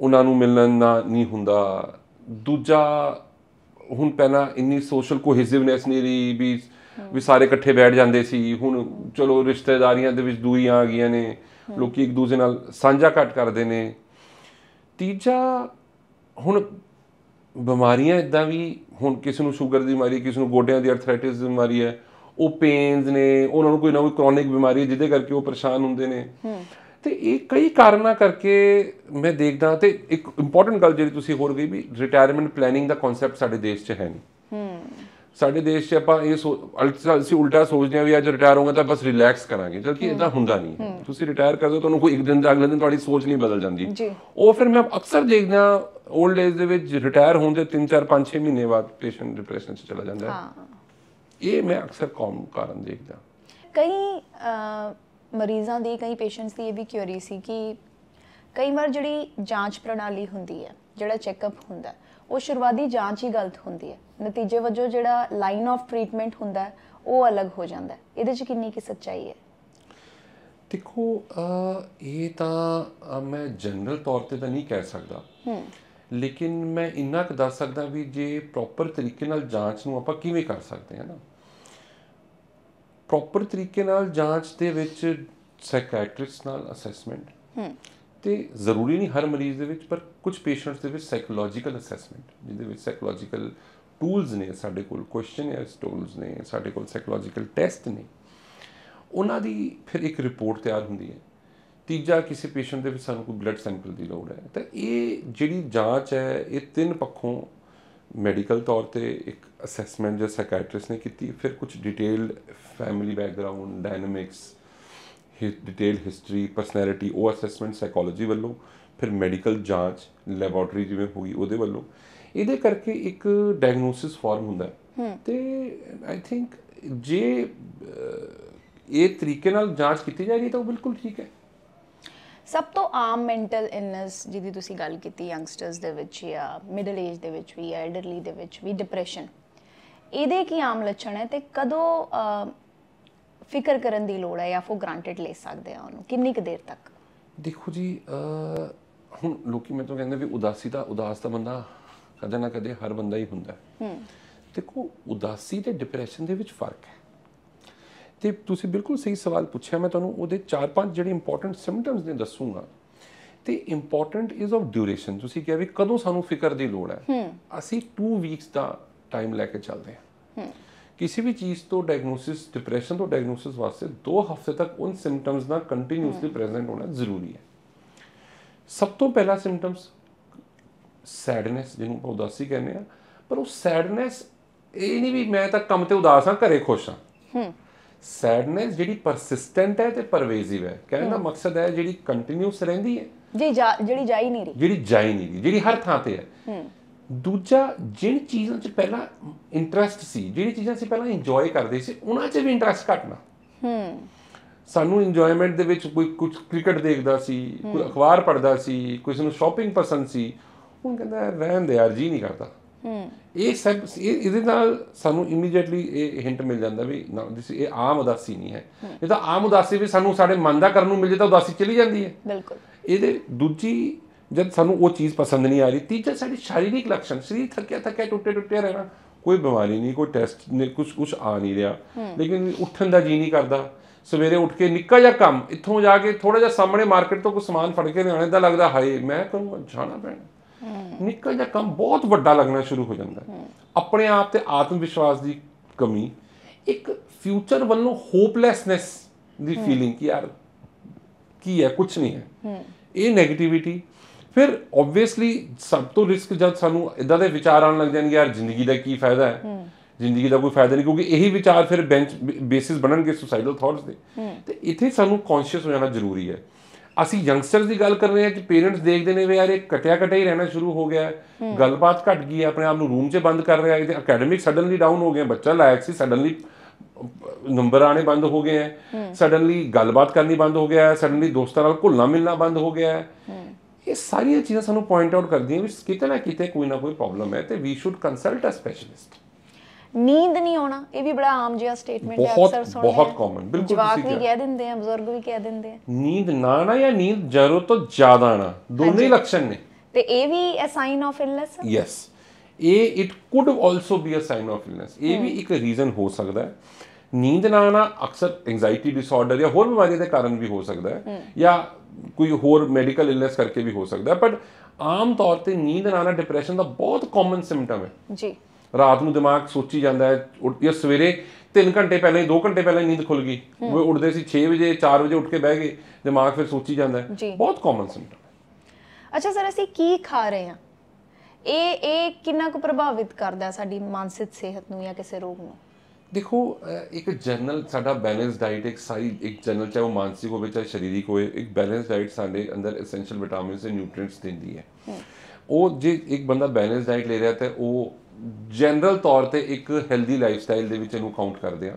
ਉਹਨਾਂ ਨੂੰ ਮਿਲਣਾ ਨਹੀਂ ਹੁੰਦਾ ਦੂਜਾ ਹੁਣ ਪਹਿਲਾਂ ਇੰਨੀ ਸੋਸ਼ਲ ਕੋਹੇਸਿਵਨੈਸ ਨਹੀਂ ਰਹੀ ਵੀ ਵੀ ਸਾਰੇ ਇਕੱਠੇ ਬੈਠ ਜਾਂਦੇ ਸੀ ਹੁਣ ਚਲੋ ਰਿਸ਼ਤੇਦਾਰੀਆਂ ਦੇ ਵਿੱਚ ਦੂਰੀਆਂ ਆ ਗਈਆਂ ਨੇ ਲੋਕੀ ਇੱਕ ਦੂਜੇ ਨਾਲ ਸਾਂਝਾ ਘਟ ਕਰਦੇ ਨੇ ਤੀਜਾ ਹੁਣ ਬਿਮਾਰੀਆਂ ਇਦਾਂ ਵੀ ਹੁਣ ਕਿਸ ਨੂੰ ਸ਼ੂਗਰ ਦੀ ਬਿਮਾਰੀ ਕਿਸ ਨੂੰ ਗੋਡਿਆਂ ਦੀ ਆਰਥਰਾਈਟਿਸ ਦੀ ਬਿਮਾਰੀ ਹੈ ਉਹ ਪੇਨਸ ਨੇ ਉਹਨਾਂ ਨੂੰ ਕੋਈ ਨਾ ਕੋਈ ਕ੍ਰੋਨਿਕ ਬਿਮਾਰੀ ਹੈ ਜਿਹਦੇ ਕਰਕੇ ਉਹ ਪਰੇਸ਼ਾਨ ਹੁੰਦੇ ਨੇ ਤੇ ਇਹ ਕਈ ਕਾਰਨਾਂ ਕਰਕੇ ਮੈਂ ਦੇਖਦਾ ਤੇ ਇੱਕ ਇੰਪੋਰਟੈਂਟ ਗੱਲ ਜਿਹੜੀ ਤੁਸੀਂ ਹੋਰ ਗਈ ਵੀ ਰਿਟਾਇਰਮੈਂਟ ਪਲੈਨਿੰਗ ਦਾ ਕਨਸੈਪਟ ਸਾਡੇ ਦੇਸ਼ 'ਚ ਹੈ ਨਹੀਂ ਸਾਡੇ ਦੇਸ਼ 'ਚ ਆਪਾਂ ਇਹ ਅਸੀਂ ਉਲਟਾ ਸੋਚਦੇ ਆ ਵੀ ਅੱਜ ਰਿਟਾਇਰ ਹੋਗਾ ਤਾਂ ਬਸ ਰਿਲੈਕਸ ਕਰਾਂਗੇ ਜਦਕਿ ਇਦਾਂ ਹੁੰਦਾ ਨਹੀਂ ਤੁਸੀਂ ਰਿਟਾਇਰ ਕਰਦੇ ਹੋ ਤੁਹਾਨੂੰ ਕੋਈ ਇੱਕ ਦਿਨ ਦਾ ਅਗਲੇ ਦਿਨ ਤੁਹਾਡੀ ਸੋਚ ਨਹੀਂ ਬਦਲ ਜਾਂਦੀ ਉਹ ਫਿਰ ਮੈਂ ਅਕਸਰ ਦੇਖਦਾ 올ਡ ਏਜ ਦੇ ਵਿੱਚ ਰਿਟਾਇਰ ਹੋਣ ਦੇ 3 4 5 6 ਮਹੀਨੇ ਬਾਅਦ ਪੇਸ਼ੈਂਟ ਡਿਪਰੈਸ਼ਨ 'ਚ ਚਲਾ ਜਾਂਦਾ ਹੈ ਇਹ ਮੈਂ ਅਕਸਰ ਕੰਮ ਕਾਰਨ ਦੇਖਦਾ ਕਈ ਮਰੀਜ਼ਾਂ ਦੀ ਕਈ ਪੇਸ਼ੈਂਟਸ ਦੀ ਇਹ ਵੀ ਕਿਉਰੀ ਸੀ ਕਿ ਕਈ ਵਾਰ ਜਿਹੜੀ ਜਾਂਚ ਪ੍ਰਣਾਲੀ ਹੁੰਦੀ ਹੈ ਜਿਹੜਾ ਚੈੱਕਅਪ ਹੁੰਦਾ ਉਹ ਸ਼ੁਰੂਆਤੀ ਜਾਂਚ ਹੀ ਗਲਤ ਹੁੰਦੀ ਹੈ ਨਤੀਜੇ ਵਜੋਂ ਜਿਹੜਾ ਲਾਈਨ ਆਫ ਟ੍ਰੀਟਮੈਂਟ ਹੁੰਦਾ ਉਹ ਅਲੱਗ ਹੋ ਜਾਂਦਾ ਇਹਦੇ 'ਚ ਕਿੰਨੀ ਕੀ ਸੱਚਾਈ ਹੈ ਦੇਖੋ ਇਹ ਤਾਂ ਮੈਂ ਜਨਰਲ ਤੌਰ ਤੇ ਤਾਂ ਨਹੀਂ ਕਹਿ ਸਕਦਾ ਹੂੰ ਲੇਕਿਨ ਮੈਂ ਇੰਨਾ ਕੁ ਦੱਸ ਸਕਦਾ ਵੀ ਜੇ ਪ੍ਰੋਪਰ ਤਰੀਕੇ ਨਾਲ ਜਾਂਚ ਨੂੰ ਆਪਾਂ ਕਿਵੇਂ ਕਰ ਸਕਦੇ ਹਾਂ ਨਾ ਪ੍ਰੋਪਰ ਤਰੀਕੇ ਨਾਲ ਜਾਂਚ ਦੇ ਵਿੱਚ ਸਾਈਕੈਟ੍ਰਿਸਟ ਨਾਲ ਅਸੈਸਮੈਂਟ ਹੂੰ ਤੇ ਜ਼ਰੂਰੀ ਨਹੀਂ ਹਰ ਮਰੀਜ਼ ਦੇ ਵਿੱਚ ਪਰ ਕੁਝ ਪੇਸ਼ੈਂਟਸ ਦੇ ਵਿੱਚ ਸਾਈਕੋਲੋਜੀਕਲ ਅਸੈਸਮੈਂਟ ਜਿਹਦੇ ਵਿੱਚ ਸਾਈਕੋਲੋਜੀਕਲ ਟੂਲਸ ਨੇ ਸਾਡੇ ਕੋਲ ਕੁਐਸਚਨਰਸ ਟੂਲਸ ਨੇ ਸਾਡੇ ਕੋਲ ਸਾਈਕੋਲੋਜੀਕਲ ਟੈਸਟ ਨੇ ਉਹਨਾਂ ਦੀ ਫਿਰ ਇੱਕ ਰਿਪੋਰਟ ਤਿਆਰ ਹੁੰਦੀ ਹੈ ਤੀਜਾ ਕਿਸੇ ਪੇਸ਼ੈਂਟ ਦੇ ਵਿੱਚ ਸਾਨੂੰ ਕੋਈ ਬਲੱਡ ਸੈਂਪਲ ਦੀ ਲੋੜ ਹੈ ਤਾਂ ਇਹ ਜਿਹੜੀ ਜਾਂਚ ਹੈ ਇਹ ਤਿੰਨ ਪੱਖੋਂ ਮੈਡੀਕਲ ਤੌਰ ਤੇ ਇੱਕ ਅਸੈਸਮੈਂਟ ਜੋ ਸਾਈਕੈਟ੍ਰਿਸਟ ਨੇ ਕੀਤੀ ਫਿਰ ਕੁਝ detailed family background dynamics detail history personality ਉਹ ਅਸੈਸਮੈਂਟ ਸਾਈਕੋਲੋਜੀ ਵੱਲੋਂ ਫਿਰ ਮੈਡੀਕਲ ਜਾਂਚ ਲੈਬੋਰਟਰੀ ਜਿਵੇਂ ਹੋਈ ਉਹਦੇ ਵੱਲੋਂ ਇਹਦੇ ਕਰਕੇ ਇੱਕ ਡਾਇਗਨੋਸਿਸ ਫਾਰਮ ਹੁੰਦਾ ਤੇ ਆਈ ਥਿੰਕ ਜੇ ਇਹ ਤਰੀਕੇ ਨਾਲ ਜਾਂਚ ਕੀਤੀ ਜਾਏਗੀ ਤਾਂ ਉਹ ਬਿਲਕੁਲ ਠੀਕ ਹੈ ਸਭ ਤੋਂ ਆਮ ਮੈਂਟਲ ਇਲਨੈਸ ਜਿਹਦੀ ਤੁਸੀਂ ਗੱਲ ਕੀਤੀ ਯੰਗਸਟਰਸ ਦੇ ਵਿੱਚ ਜਾਂ ਮਿਡਲ ਏਜ ਦੇ ਵਿੱਚ ਵੀ ਐਲਡਰਲੀ ਦੇ ਵਿੱਚ ਵੀ ਡਿਪਰੈਸ਼ਨ ਇਹਦੇ ਕੀ ਆਮ ਲੱਛਣ ਹੈ ਤੇ ਕਦੋਂ ਫਿਕਰ ਕਰਨ ਦੀ ਲੋੜ ਹੈ ਜਾਂ ਫੋ ਗ੍ਰਾਂਟਡ ਲੈ ਸਕਦੇ ਆ ਉਹਨੂੰ ਕਿੰਨੀ ਕੁ ਦੇਰ ਤੱਕ ਦੇਖੋ ਜੀ ਹੁਣ ਲੋਕੀ ਮੈਨੂੰ ਕਹਿੰਦੇ ਵੀ ਉਦਾਸੀ ਦਾ ਉਦਾਸ ਦਾ ਬੰਦਾ ਕਦੇ ਨਾ ਕਦੇ ਹਰ ਬੰਦਾ ਹੀ ਹੁੰਦਾ ਹੂੰ ਦੇਖੋ ਉਦਾਸੀ ਤੇ ਡਿਪਰੈਸ਼ਨ ਦੇ ਵਿੱਚ ਫਰਕ ਹੈ ਤੇ ਤੁਸੀਂ ਬਿਲਕੁਲ ਸਹੀ ਸਵਾਲ ਪੁੱਛਿਆ ਮੈਂ ਤੁਹਾਨੂੰ ਉਹਦੇ ਚਾਰ ਪੰਜ ਜਿਹੜੇ ਇੰਪੋਰਟੈਂਟ ਸਿੰਪਟਮਸ ਨੇ ਦੱਸੂਗਾ ਤੇ ਇੰਪੋਰਟੈਂਟ ਇਜ਼ ਆਫ ਡਿਊਰੇਸ਼ਨ ਤੁਸੀਂ ਕਿਹਾ ਵੀ ਕਦੋਂ ਸਾਨੂੰ ਫਿਕਰ ਦੀ ਲੋੜ ਹੈ ਅਸੀਂ 2 ਵੀਕਸ ਦਾ ਟਾਈਮ ਲੈ ਕੇ ਚੱਲਦੇ ਹਾਂ ਕਿਸੇ ਵੀ ਚੀਜ਼ ਤੋਂ ਡਾਇਗਨੋਸਿਸ ਡਿਪਰੈਸ਼ਨ ਤੋਂ ਡਾਇਗਨੋਸਿਸ ਵਾਸਤੇ 2 ਹਫ਼ਤੇ ਤੱਕ ਉਹਨਾਂ ਸਿੰਪਟਮਸ ਦਾ ਕੰਟੀਨਿਊਸਲੀ ਪ੍ਰੈਜ਼ੈਂਟ ਹੋਣਾ ਜ਼ਰੂਰੀ ਹੈ ਸਭ ਤੋਂ ਪਹਿਲਾ ਸਿੰਪਟਮਸ ਸੈਡਨੈਸ ਜਿਹਨੂੰ ਆਪਾਂ ਉਦਾਸੀ ਕਹਿੰਦੇ ਆ ਪਰ ਉਹ ਸੈਡਨੈਸ ਇਹ ਨਹੀਂ ਵੀ ਮੈਂ ਤਾਂ ਕੰਮ ਤੇ ਉਦਾਸ ਆ ਘਰੇ ਖੁਸ਼ ਆ ਹੂੰ ਸੈਡਨੈਸ ਜਿਹੜੀ ਪਰਸਿਸਟੈਂਟ ਹੈ ਤੇ ਪਰਵੇਸਿਵ ਹੈ ਕਹਿਣ ਦਾ ਮਕਸਦ ਹੈ ਜਿਹੜੀ ਕੰਟੀਨਿਊਸ ਰਹਿੰਦੀ ਹੈ ਜੀ ਜਿਹੜੀ ਜਾਈ ਨਹੀਂ ਰਹੀ ਜਿਹੜੀ ਜਾਈ ਨਹੀਂ ਰਹੀ ਜਿਹੜੀ ਹਰ ਥਾਂ ਤੇ ਹੈ ਹੂੰ ਦੂਜਾ ਜਿਨ ਚੀਜ਼ਾਂ 'ਚ ਪਹਿਲਾਂ ਇੰਟਰਸਟ ਸੀ ਜਿਹੜੀ ਚੀਜ਼ਾਂ ਸੀ ਪਹਿਲਾਂ ਇੰਜੋਏ ਕਰਦੇ ਸੀ ਉਹਨਾਂ 'ਚ ਵੀ ਇੰਟਰਸਟ ਘਟਣਾ ਹੂੰ ਸਾਨੂੰ ਇੰਜੋਇਮੈਂਟ ਦੇ ਵਿੱਚ ਕੋਈ ਕੁਝ ਕ੍ਰਿਕਟ ਦੇਖਦਾ ਸੀ ਕੋਈ ਅਖਬਾਰ ਪੜ੍ਹਦਾ ਸੀ ਕਿਸੇ ਨੂੰ ਸ਼ਾਪਿੰਗ ਪਸੰਦ ਸੀ ਹੁਣ ਕਹਿੰਦਾ ਰਹਿਣ ਦੇ ਯਾਰ ਜੀ ਨਹੀਂ ਕਰਦਾ ਹੂੰ ਇਹ ਸਭ ਇਹਦੇ ਨਾਲ ਸਾਨੂੰ ਇਮੀਡੀਏਟਲੀ ਇਹ ਹਿੰਟ ਮਿਲ ਜਾਂਦਾ ਵੀ ਨਾ ਦਿਸ ਇਹ ਆਮ ਉਦਾਸੀ ਨਹੀਂ ਹੈ ਇਹ ਤਾਂ ਆਮ ਉਦਾਸੀ ਵੀ ਸਾਨੂੰ ਸਾਡੇ ਮਨ ਦਾ ਕਰਨ ਨੂੰ ਮਿਲ ਜੇ ਤਾਂ ਉਦਾਸੀ ਚਲੀ ਜਾਂਦੀ ਹੈ ਬਿਲਕੁਲ ਇਹਦੇ ਦੂਜੀ ਜਦ ਸਾਨੂੰ ਉਹ ਚੀਜ਼ ਪਸੰਦ ਨਹੀਂ ਆ ਰਹੀ ਤੀਜਾ ਸਾਡੇ ਸਰੀਰਿਕ ਲੱਛਣ ਸਰੀਰ ਥੱਕਿਆ ਥੱਕਿਆ ਟੁੱਟੇ ਟੁੱਟੇ ਰਹਿਣਾ ਕੋਈ ਬਿਮਾਰੀ ਨਹੀਂ ਕੋਈ ਟੈਸਟ ਨਹੀਂ ਕੁਝ ਕੁਝ ਆ ਨਹੀਂ ਰਿਹਾ ਲੇਕਿਨ ਉੱਠਣ ਦਾ ਜੀ ਨਹੀਂ ਕਰਦਾ ਸਵੇਰੇ ਉੱਠ ਕੇ ਨਿੱਕਾ ਜਿਹਾ ਕੰਮ ਇੱਥੋਂ ਜਾ ਕੇ ਥੋੜਾ ਜਿਹਾ ਸਾਹਮਣੇ ਮਾਰਕੀਟ ਤੋਂ ਕੋਈ ਸਮਾਨ ਫੜ ਕੇ ਲਿਆਉਣਾ ਦਾ ਲੱਗਦਾ ਹਾਏ ਮੈਂ ਕਰੂੰਗਾ ਜਾਣਾ ਪੈਣਾ ਨਿਕਲ ਜਾ ਕੰਮ ਬਹੁਤ ਵੱਡਾ ਲੱਗਣਾ ਸ਼ੁਰੂ ਹੋ ਜਾਂਦਾ ਆਪਣੇ ਆਪ ਤੇ ਆਤਮ ਵਿਸ਼ਵਾਸ ਦੀ ਕਮੀ ਇੱਕ ਫਿਊਚਰ ਵੱਲੋਂ ਹੋਪਲੈਸਨੈਸ ਦੀ ਫੀਲਿੰਗ ਕਿ ਯਾਰ ਕੀ ਹੈ ਕੁਝ ਨਹੀਂ ਹੈ ਇਹ 네ਗੇਟਿਵਿਟੀ ਫਿਰ ਆਬਵੀਅਸਲੀ ਸਭ ਤੋਂ ਰਿਸਕ ਜਦ ਸਾਨੂੰ ਇਦਾਂ ਦੇ ਵਿਚਾਰ ਆਉਣ ਲੱਗ ਜਾਣਗੇ ਯਾਰ ਜ਼ਿੰਦਗੀ ਦਾ ਕੀ ਫਾਇਦਾ ਹੈ ਜ਼ਿੰਦਗੀ ਦਾ ਕੋਈ ਫਾਇਦਾ ਨਹੀਂ ਕਿਉਂਕਿ ਇਹੀ ਵਿਚਾਰ ਫਿਰ ਬੈਂਚ ਬੇਸਿਸ ਬਣਨਗੇ ਸੁਸਾਈਡਲ ਥਾਟਸ ਦੇ ਤੇ ਇੱਥੇ ਸਾਨੂੰ ਕੌਨਸ਼ੀਅਸ ਹੋ ਜਾਣਾ ਜ਼ਰੂਰੀ ਹੈ ਅਸੀਂ ਯੰਗਸਟਰਸ ਦੀ ਗੱਲ ਕਰ ਰਹੇ ਹਾਂ ਕਿ ਪੇਰੈਂਟਸ ਦੇਖਦੇ ਨੇ ਵੀ ਯਾਰ ਇਹ ਕਟਿਆ ਕਟਿਆ ਹੀ ਰਹਿਣਾ ਸ਼ੁਰੂ ਹੋ ਗਿਆ ਗੱਲਬਾਤ ਘਟ ਗਈ ਹੈ ਆਪਣੇ ਆਪ ਨੂੰ ਰੂਮ 'ਚ ਬੰਦ ਕਰ ਰਿਹਾ ਹੈ ਤੇ ਅਕੈਡਮਿਕ ਸਡਨਲੀ ਡਾਊਨ ਹੋ ਗਏ ਬੱਚਾ ਲਾਇਕ ਸੀ ਸਡਨਲੀ ਨੰਬਰ ਆਣੇ ਬੰਦ ਹੋ ਗਏ ਹੈ ਸਡਨਲੀ ਗੱਲਬਾਤ ਕਰਨੀ ਬੰਦ ਹੋ ਗਿਆ ਹੈ ਸਡਨਲੀ ਦੋਸਤਾਂ ਨਾਲ ਘੁਲਣਾ ਮਿਲਣਾ ਬੰਦ ਹੋ ਗਿਆ ਹੈ ਇਹ ਸਾਰੀਆਂ ਚੀਜ਼ਾਂ ਸਾਨੂੰ ਪੁਆਇੰਟ ਆਊਟ ਕਰਦੀਆਂ ਵੀ ਕਿਤੇ ਨਾ ਕਿਤੇ ਕੋਈ ਨਾ ਕੋਈ ਪ੍ਰੋਬਲਮ ਹੈ ਤੇ we should consult a specialist ਨੀਂਦ ਨਹੀਂ ਆਉਣਾ ਇਹ ਵੀ ਬੜਾ ਆਮ ਜਿਹਾ ਸਟੇਟਮੈਂਟ ਹੈ ਅਕਸਰ ਸੁਣਦੇ ਬਹੁਤ ਬਹੁਤ ਕਾਮਨ ਬਿਲਕੁਲ ਜਵਾਬ ਵੀ ਕਹਿ ਦਿੰਦੇ ਆ ਬਜ਼ੁਰਗ ਵੀ ਕਹਿ ਦਿੰਦੇ ਆ ਨੀਂਦ ਨਾ ਆਣਾ ਜਾਂ ਨੀਂਦ ਜ਼ਰੂਰ ਤੋਂ ਜ਼ਿਆਦਾ ਆਣਾ ਦੋਨੇ ਲੱਛਣ ਨੇ ਤੇ ਇਹ ਵੀ a sign of illness yes ਇਹ it could also be a sign of illness ਇਹ ਵੀ ਇੱਕ ਰੀਜ਼ਨ ਹੋ ਸਕਦਾ ਹੈ ਨੀਂਦ ਨਾ ਆਣਾ ਅਕਸਰ ਐਂਗਜ਼ਾਈਟੀ ਡਿਸਆਰਡਰ ਜਾਂ ਹੋਰ ਬਿਮਾਰੀ ਦੇ ਕਾਰਨ ਵੀ ਹੋ ਸਕਦਾ ਹੈ ਜਾਂ ਕੋਈ ਹੋਰ ਮੈਡੀਕਲ ਇਲਨੈਸ ਕਰਕੇ ਵੀ ਹੋ ਸਕਦਾ ਹੈ ਬਟ ਆਮ ਤੌਰ ਤੇ ਨੀਂਦ ਨਾ ਆਣਾ ਡਿਪਰੈਸ਼ਨ ਦਾ ਬਹੁਤ ਕਾਮਨ ਸਿੰਪਟਮ ਹੈ ਜੀ ਰਾਤ ਨੂੰ ਦਿਮਾਗ ਸੋਚੀ ਜਾਂਦਾ ਹੈ ਜਾਂ ਸਵੇਰੇ 3 ਘੰਟੇ ਪਹਿਲਾਂ ਹੀ 2 ਘੰਟੇ ਪਹਿਲਾਂ ਹੀ ਨੀਂਦ ਖੁੱਲ ਗਈ ਉਹ ਉੱਠਦੇ ਸੀ 6 ਵਜੇ 4 ਵਜੇ ਉੱਠ ਕੇ ਬਹਿ ਗਏ ਦਿਮਾਗ ਫਿਰ ਸੋਚੀ ਜਾਂਦਾ ਹੈ ਬਹੁਤ ਕਾਮਨ ਸਿੰਪਟਮ ਅੱਛਾ ਸਰ ਅਸੀਂ ਕੀ ਖਾ ਰਹੇ ਹਾਂ ਇਹ ਇਹ ਕਿੰਨਾ ਕੁ ਪ੍ਰਭਾਵਿਤ ਕਰਦਾ ਸਾਡੀ ਮਾਨਸਿਕ ਸਿਹਤ ਨੂੰ ਜਾਂ ਕਿਸੇ ਰੋਗ ਨੂੰ ਦੇਖੋ ਇੱਕ ਜਨਰਲ ਸਾਡਾ ਬੈਲੈਂਸ ਡਾਈਟ ਇੱਕ ਸਾਰੀ ਇੱਕ ਜਨਰਲ ਚਾਹੇ ਉਹ ਮਾਨਸਿਕ ਹੋਵੇ ਚਾਹੇ ਸਰੀਰਿਕ ਹੋਵੇ ਇੱਕ ਬੈਲੈਂਸ ਡਾਈਟ ਸਾਡੇ ਅੰਦਰ ਐਸੈਂਸ਼ੀਅਲ ਵਿਟਾਮਿਨਸ ਤੇ ਨਿਊਟ੍ਰੀਐਂਟਸ ਦਿੰਦੀ ਹੈ ਉਹ ਜੇ ਇੱਕ ਬੰਦਾ ਬੈਲੈਂਸ ਡਾਈਟ ਲੈ ਰਿਹਾ ਤਾਂ ਉਹ ਜਨਰਲ ਤੌਰ ਤੇ ਇੱਕ ਹੈਲਦੀ ਲਾਈਫ ਸਟਾਈਲ ਦੇ ਵਿੱਚ ਇਹਨੂੰ ਕਾਊਂਟ ਕਰਦੇ ਆ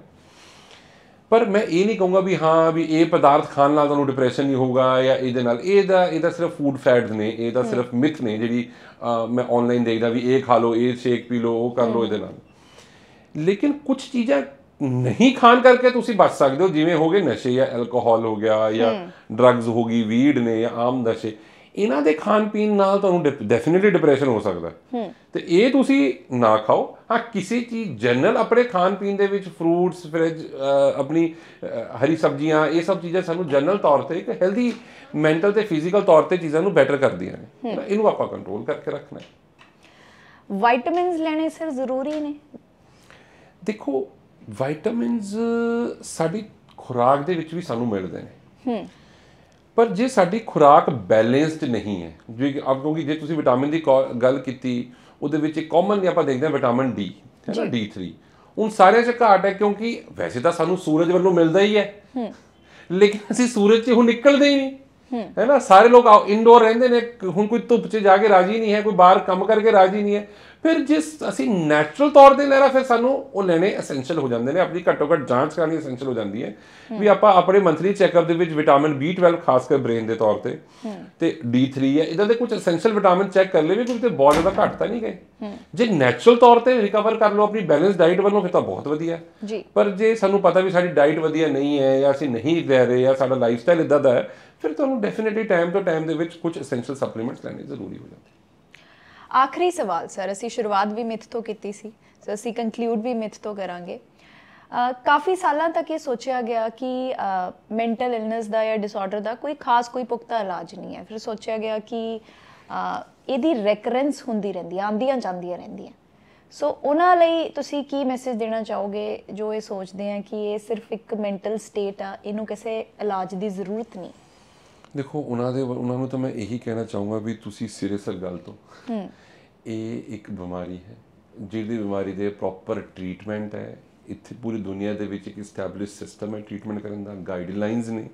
ਪਰ ਮੈਂ ਇਹ ਨਹੀਂ ਕਹੂੰਗਾ ਵੀ ਹਾਂ ਵੀ ਇਹ ਪਦਾਰਥ ਖਾਣ ਨਾਲ ਤੁਹਾਨੂੰ ਡਿਪਰੈਸ਼ਨ ਨਹੀਂ ਹੋਊਗਾ ਜਾਂ ਇਹਦੇ ਨਾਲ ਇਹਦਾ ਇਹਦਾ ਸਿਰਫ ਫੂਡ ਫੈਟਸ ਨੇ ਇਹਦਾ ਸਿਰਫ ਮਿਥ ਨੇ ਜਿਹੜੀ ਮੈਂ ਆਨਲਾਈਨ ਦੇਖਦਾ ਵੀ ਇਹ ਖਾ ਲਓ ਇਹ ਸ਼ੇਕ ਪੀ ਲਓ ਉਹ ਕਰ ਲਓ ਇਹਦੇ ਨਾਲ ਲੇਕਿਨ ਕੁਝ ਚੀਜ਼ਾਂ ਨਹੀਂ ਖਾਣ ਕਰਕੇ ਤੁਸੀਂ ਬਚ ਸਕਦੇ ਹੋ ਜਿਵੇਂ ਹੋਗੇ ਨਸ਼ੇ ਜਾਂ ਐਲਕੋਹਲ ਹੋ ਗਿਆ ਜਾਂ ਡਰੱਗਸ ਹੋ ਗਈ ਵੀਡ ਨੇ ਜਾਂ ਆਮ ਨਸ਼ੇ ਇਹਨਾਂ ਦੇ ਖਾਣ ਪੀਣ ਨਾਲ ਤੁਹਾਨੂੰ ਡੈਫੀਨਿਟਲੀ ਡਿਪਰੈਸ਼ਨ ਹੋ ਸਕਦਾ ਤੇ ਇਹ ਤੁਸੀਂ ਨਾ ਖਾਓ ਹਾਂ ਕਿਸੇ ਚੀਜ਼ ਜਨਰਲ ਆਪਣੇ ਖਾਣ ਪੀਣ ਦੇ ਵਿੱਚ ਫਰੂਟਸ ਫ੍ਰਿਜ ਆਪਣੀ ਹਰੀ ਸਬਜ਼ੀਆਂ ਇਹ ਸਭ ਚੀਜ਼ਾਂ ਸਾਨੂੰ ਜਨਰਲ ਤੌਰ ਤੇ ਇੱਕ ਹੈਲਦੀ ਮੈਂਟਲ ਤੇ ਫਿਜ਼ੀਕਲ ਤੌਰ ਤੇ ਚੀਜ਼ਾਂ ਨੂੰ ਬੈਟਰ ਕਰਦੀਆਂ ਨੇ ਇਹਨੂੰ ਆਪਾਂ ਕੰਟਰੋਲ ਕਰਕੇ ਰੱਖਣਾ ਹੈ ਵਿਟਾਮਿਨਸ ਲੈਣੇ ਸਿਰ ਜ਼ਰੂਰੀ ਨੇ ਦੇਖੋ ਵਿਟਾਮਿਨਸ ਸਾਡੀ ਖੁਰਾਕ ਦੇ ਵਿੱਚ ਵੀ ਸਾਨੂੰ ਮਿਲਦੇ ਨੇ ਹੂੰ ਪਰ ਜੇ ਸਾਡੀ ਖੁਰਾਕ ਬੈਲੈਂਸਡ ਨਹੀਂ ਹੈ ਜੀ ਆਪ ਕਿਉਂਕਿ ਜੇ ਤੁਸੀਂ ਵਿਟਾਮਿਨ ਦੀ ਗੱਲ ਕੀਤੀ ਉਹਦੇ ਵਿੱਚ ਕਾਮਨਲੀ ਆਪਾਂ ਦੇਖਦੇ ਹਾਂ ਵਿਟਾਮਿਨ ਡੀ ਹੈ ਨਾ ਡੀ3 ਉਹ ਸਾਰਿਆਂ 'ਚ ਘਾਟ ਹੈ ਕਿਉਂਕਿ ਵੈਸੇ ਤਾਂ ਸਾਨੂੰ ਸੂਰਜ ਵੱਲੋਂ ਮਿਲਦਾ ਹੀ ਹੈ ਲੇਕਿਨ ਅਸੀਂ ਸੂਰਜ 'ਚ ਹੁਣ ਨਿਕਲਦੇ ਹੀ ਨਹੀਂ ਹੈ ਨਾ ਸਾਰੇ ਲੋਕ ਇੰਡੋਰ ਰਹਿੰਦੇ ਨੇ ਹੁਣ ਕੋਈ ਧੁੱਪ 'ਚ ਜਾ ਕੇ ਰਾਜੀ ਨਹੀਂ ਹੈ ਕੋਈ ਬਾਹਰ ਕੰਮ ਕਰਕੇ ਰਾਜੀ ਨਹੀਂ ਹੈ ਫਿਰ ਜਿਸ ਅਸੀਂ ਨੈਚੁਰਲ ਤੌਰ ਤੇ ਲੈਣਾ ਫਿਰ ਸਾਨੂੰ ਉਹ ਲੈਣੇ ਐਸੈਂਸ਼ੀਅਲ ਹੋ ਜਾਂਦੇ ਨੇ ਆਪਣੀ ਘੱਟੋ ਘੱਟ ਜਾਂਚ ਕਰਨੀ ਐਸੈਂਸ਼ੀਅਲ ਹੋ ਜਾਂਦੀ ਹੈ ਵੀ ਆਪਾਂ ਆਪਣੇ ਮੰਥਲੀ ਚੈੱਕਅਪ ਦੇ ਵਿੱਚ ਵਿਟਾਮਿਨ B12 ਖਾਸ ਕਰ ਬ੍ਰੇਨ ਦੇ ਤੌਰ ਤੇ ਤੇ D3 ਹੈ ਇਦਾਂ ਦੇ ਕੁਝ ਐਸੈਂਸ਼ੀਅਲ ਵਿਟਾਮਿਨ ਚੈੱਕ ਕਰ ਲਏ ਵੀ ਕਿਤੇ ਬਹੁਤ ਜ਼ਿਆਦਾ ਘੱਟ ਤਾਂ ਨਹੀਂ ਗਏ ਜੇ ਨੈਚੁਰਲ ਤੌਰ ਤੇ ਰਿਕਵਰ ਕਰ ਲਓ ਆਪਣੀ ਬੈਲੈਂਸ ਡਾਈਟ ਵੱਲੋਂ ਫਿਰ ਤਾਂ ਬਹੁਤ ਵਧੀਆ ਪਰ ਜੇ ਸਾਨੂੰ ਪਤਾ ਵੀ ਸਾਡੀ ਡਾਈਟ ਵਧੀਆ ਨਹੀਂ ਹੈ ਜਾਂ ਅਸੀਂ ਨਹੀਂ ਲੈ ਰਹੇ ਜਾਂ ਸਾਡਾ ਲਾਈਫ ਸਟਾਈਲ ਇਦਾਂ ਦਾ ਹੈ ਫਿਰ ਤੁਹਾਨੂੰ ਡੈਫੀਨਿਟਲੀ ਟਾਈਮ ਤੋਂ ਟਾਈਮ ਦੇ ਵਿੱਚ ਕੁਝ ਐਸੈਂਸ਼ੀਅਲ ਸਪਲੀਮੈਂਟਸ ਲੈਣੇ ਜ਼ਰੂਰੀ ਹੋ ਜਾਂਦੇ ਆਖਰੀ ਸਵਾਲ ਸਰ ਅਸੀਂ ਸ਼ੁਰੂਆਤ ਵੀ ਮਿੱਥ ਤੋਂ ਕੀਤੀ ਸੀ ਸੋ ਅਸੀਂ ਕੰਕਲੂਡ ਵੀ ਮਿੱਥ ਤੋਂ ਕਰਾਂਗੇ ਕਾਫੀ ਸਾਲਾਂ ਤੱਕ ਇਹ ਸੋਚਿਆ ਗਿਆ ਕਿ ਮੈਂਟਲ ਇਲਨੈਸ ਦਾ ਜਾਂ ਡਿਸਆਰਡਰ ਦਾ ਕੋਈ ਖਾਸ ਕੋਈ ਪੁਖਤਾ ਇਲਾਜ ਨਹੀਂ ਹੈ ਫਿਰ ਸੋਚਿਆ ਗਿਆ ਕਿ ਇਹਦੀ ਰੈਕਰੈਂਸ ਹੁੰਦੀ ਰਹਿੰਦੀ ਆਂਦੀਆਂ ਜਾਂਦੀਆਂ ਰਹਿੰਦੀਆਂ ਸੋ ਉਹਨਾਂ ਲਈ ਤੁਸੀਂ ਕੀ ਮੈਸੇਜ ਦੇਣਾ ਚਾਹੋਗੇ ਜੋ ਇਹ ਸੋਚਦੇ ਆ ਕਿ ਇਹ ਸਿਰਫ ਇੱਕ ਮੈਂਟਲ ਸਟੇਟ ਆ ਇਹਨੂੰ ਕਿਸੇ ਇਲਾਜ ਦੀ ਜ਼ਰੂਰਤ ਨਹੀਂ ਦੇਖੋ ਉਹਨਾਂ ਦੇ ਉਹਨਾਂ ਨੂੰ ਤਾਂ ਮੈਂ ਇਹੀ ਕਹਿਣਾ ਚਾਹੂੰਗਾ ਵੀ ਤੁਸੀਂ ਸੀਰੀਅਸ ਗੱਲ ਤੋਂ ਇਹ ਇੱਕ ਬਿਮਾਰੀ ਹੈ ਜਿਹਦੀ ਬਿਮਾਰੀ ਦੇ ਪ੍ਰੋਪਰ ਟ੍ਰੀਟਮੈਂਟ ਹੈ ਇੱਥੇ ਪੂਰੀ ਦੁਨੀਆ ਦੇ ਵਿੱਚ ਇੱਕ ਸਟੈਬਲਿਸ਼ ਸਿਸਟਮ ਹੈ ਟ੍ਰੀਟਮੈਂਟ ਕਰਨ ਦਾ ਗਾਈਡਲਾਈਨਸ ਨੇ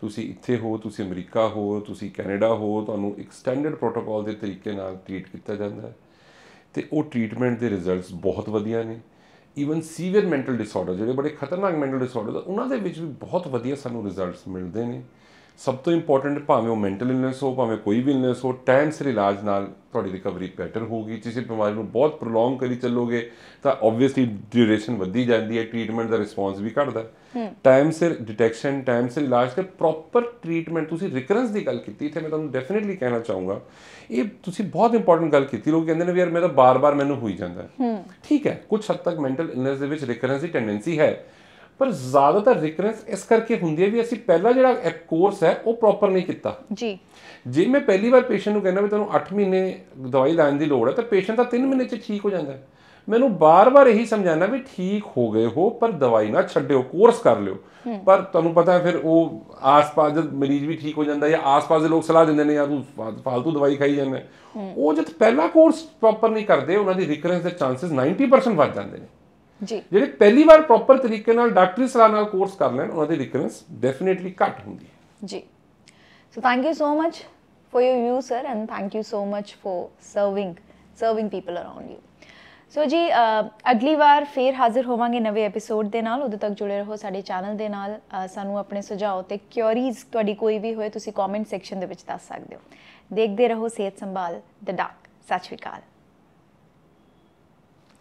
ਤੁਸੀਂ ਇੱਥੇ ਹੋ ਤੁਸੀਂ ਅਮਰੀਕਾ ਹੋ ਤੁਸੀਂ ਕੈਨੇਡਾ ਹੋ ਤੁਹਾਨੂੰ ਇੱਕ ਸਟੈਂਡਰਡ ਪ੍ਰੋਟੋਕਾਲ ਦੇ ਤਰੀਕੇ ਨਾਲ ਟ੍ਰੀਟ ਕੀਤਾ ਜਾਂਦਾ ਹੈ ਤੇ ਉਹ ਟ੍ਰੀਟਮੈਂਟ ਦੇ ਰਿਜ਼ਲਟਸ ਬਹੁਤ ਵਧੀਆ ਨੇ ਈਵਨ ਸੀਵੀਅਰ ਮੈਂਟਲ ਡਿਸਆਰਡਰ ਜਿਹੜੇ ਬੜੇ ਖਤਰਨਾਕ ਮੈਂਟਲ ਡਿਸਆਰਡਰ ਉਹਨਾਂ ਦੇ ਵਿੱਚ ਵੀ ਬਹੁਤ ਵਧੀਆ ਸਾਨੂੰ ਰਿਜ਼ਲਟਸ ਮਿਲਦੇ ਨੇ ਸਭ ਤੋਂ ਇੰਪੋਰਟੈਂਟ ਭਾਵੇਂ ਉਹ ਮੈਂਟਲ ਇਲਨੈਸ ਹੋ ਭਾਵੇਂ ਕੋਈ ਵੀ ਇਲਨੈਸ ਹੋ ਟਾਈਮ ਸਿਰ ਇਲਾਜ ਨਾਲ ਤੁਹਾਡੀ ਰਿਕਵਰੀ ਬੈਟਰ ਹੋਊਗੀ ਜਿਸੇ ਬਿਮਾਰੀ ਨੂੰ ਬਹੁਤ ਪ੍ਰੋਲੋਂਗ ਕਰੀ ਚੱਲੋਗੇ ਤਾਂ ਆਬਵੀਅਸਲੀ ਡਿਊਰੇਸ਼ਨ ਵਧਦੀ ਜਾਂਦੀ ਹੈ ਟ੍ਰੀਟਮੈਂਟ ਦਾ ਰਿਸਪੌਂਸ ਵੀ ਘਟਦਾ ਟਾਈਮ ਸਿਰ ਡਿਟੈਕਸ਼ਨ ਟਾਈਮ ਸਿਰ ਇਲਾਜ ਤੇ ਪ੍ਰੋਪਰ ਟ੍ਰੀਟਮੈਂਟ ਤੁਸੀਂ ਰਿਕਰੈਂਸ ਦੀ ਗੱਲ ਕੀਤੀ ਇੱਥੇ ਮੈਂ ਤੁਹਾਨੂੰ ਡੈਫੀਨਿਟਲੀ ਕਹਿਣਾ ਚਾਹੂੰਗਾ ਇਹ ਤੁਸੀਂ ਬਹੁਤ ਇੰਪੋਰਟੈਂਟ ਗੱਲ ਕੀਤੀ ਲੋਕ ਕਹਿੰਦੇ ਨੇ ਵੀ ਯਾਰ ਮੈਂ ਤਾਂ ਬਾਰ-ਬਾਰ ਮੈਨੂੰ ਹੋਈ ਜਾਂਦਾ ਠੀਕ ਹੈ ਕੁਝ ਹੱਦ ਤੱਕ ਮੈਂਟਲ ਇਲਨੈਸ ਦੇ ਵਿੱਚ ਰਿਕਰੈਂਸ ਦੀ ਟੈਂਡੈਂਸੀ ਹੈ ਪਰ ਜ਼ਿਆਦਾਤਰ ਰਿਕਰੈਂਸ ਇਸ ਕਰਕੇ ਹੁੰਦੀ ਹੈ ਵੀ ਅਸੀਂ ਪਹਿਲਾ ਜਿਹੜਾ ਕੋਰਸ ਹੈ ਉਹ ਪ੍ਰੋਪਰ ਨਹੀਂ ਕੀਤਾ ਜੀ ਜੇ ਮੈਂ ਪਹਿਲੀ ਵਾਰ ਪੇਸ਼ੈਂਟ ਨੂੰ ਕਹਿੰਦਾ ਵੀ ਤੁਹਾਨੂੰ 8 ਮਹੀਨੇ ਦਵਾਈ ਲੈਣ ਦੀ ਲੋੜ ਹੈ ਤਾਂ ਪੇਸ਼ੈਂਟ ਤਾਂ 3 ਮਹੀਨੇ 'ਚ ਠੀਕ ਹੋ ਜਾਂਦਾ ਮੈਨੂੰ ਬਾਰ-ਬਾਰ ਇਹੀ ਸਮਝਾਣਾ ਵੀ ਠੀਕ ਹੋ ਗਏ ਹੋ ਪਰ ਦਵਾਈ ਨਾ ਛੱਡਿਓ ਕੋਰਸ ਕਰ ਲਿਓ ਪਰ ਤੁਹਾਨੂੰ ਪਤਾ ਹੈ ਫਿਰ ਉਹ ਆਸ-ਪਾਸ ਦੇ ਮਰੀਜ਼ ਵੀ ਠੀਕ ਹੋ ਜਾਂਦਾ ਜਾਂ ਆਸ-ਪਾਸ ਦੇ ਲੋਕ ਸਲਾਹ ਦਿੰਦੇ ਨੇ ਯਾਰ ਤੂੰ ਫਾਲਤੂ ਦਵਾਈ ਖਾਈ ਜਾਂਦਾ ਉਹ ਜਦ ਪਹਿਲਾ ਕੋਰਸ ਪ੍ਰੋਪਰ ਨਹੀਂ ਕਰਦੇ ਉਹਨਾਂ ਦੀ ਰਿਕਰੈਂਸ ਦੇ ਚਾਂਸਸ 90% ਵੱਧ ਜਾਂਦੇ ਨੇ ਜੀ ਜਿਹੜੇ ਪਹਿਲੀ ਵਾਰ ਪ੍ਰੋਪਰ ਤਰੀਕੇ ਨਾਲ ਡਾਕਟਰੀ ਸਲਾਹ ਨਾਲ ਕੋਰਸ ਕਰ ਲੈਣ ਉਹਨਾਂ ਦੀ ਰਿਕਰੈਂਸ ਡੈਫੀਨਿਟਲੀ ਘੱਟ ਹੁੰਦੀ ਹੈ ਜੀ so thank you so much for your you sir and thank you so much for serving serving people around you so ਜੀ ਅਗਲੀ ਵਾਰ ਫੇਰ ਹਾਜ਼ਰ ਹੋਵਾਂਗੇ ਨਵੇਂ ਐਪੀਸੋਡ ਦੇ ਨਾਲ ਉਦੋਂ ਤੱਕ ਜੁੜੇ ਰਹੋ ਸਾਡੇ ਚੈਨਲ ਦੇ ਨਾਲ ਸਾਨੂੰ ਆਪਣੇ ਸੁਝਾਅ ਤੇ ਕਿਉਰੀਜ਼ ਤੁਹਾਡੀ ਕੋਈ ਵੀ ਹੋਏ ਤੁਸੀਂ ਕਮੈਂਟ ਸੈਕਸ਼ਨ ਦੇ ਵਿੱਚ ਦੱਸ ਸਕਦੇ ਹੋ ਦੇਖਦੇ ਰਹੋ ਸਿਹਤ ਸੰਭਾਲ ਦ ਡਾਕ ਸਤਿ ਸ਼੍ਰੀ ਅਕਾਲ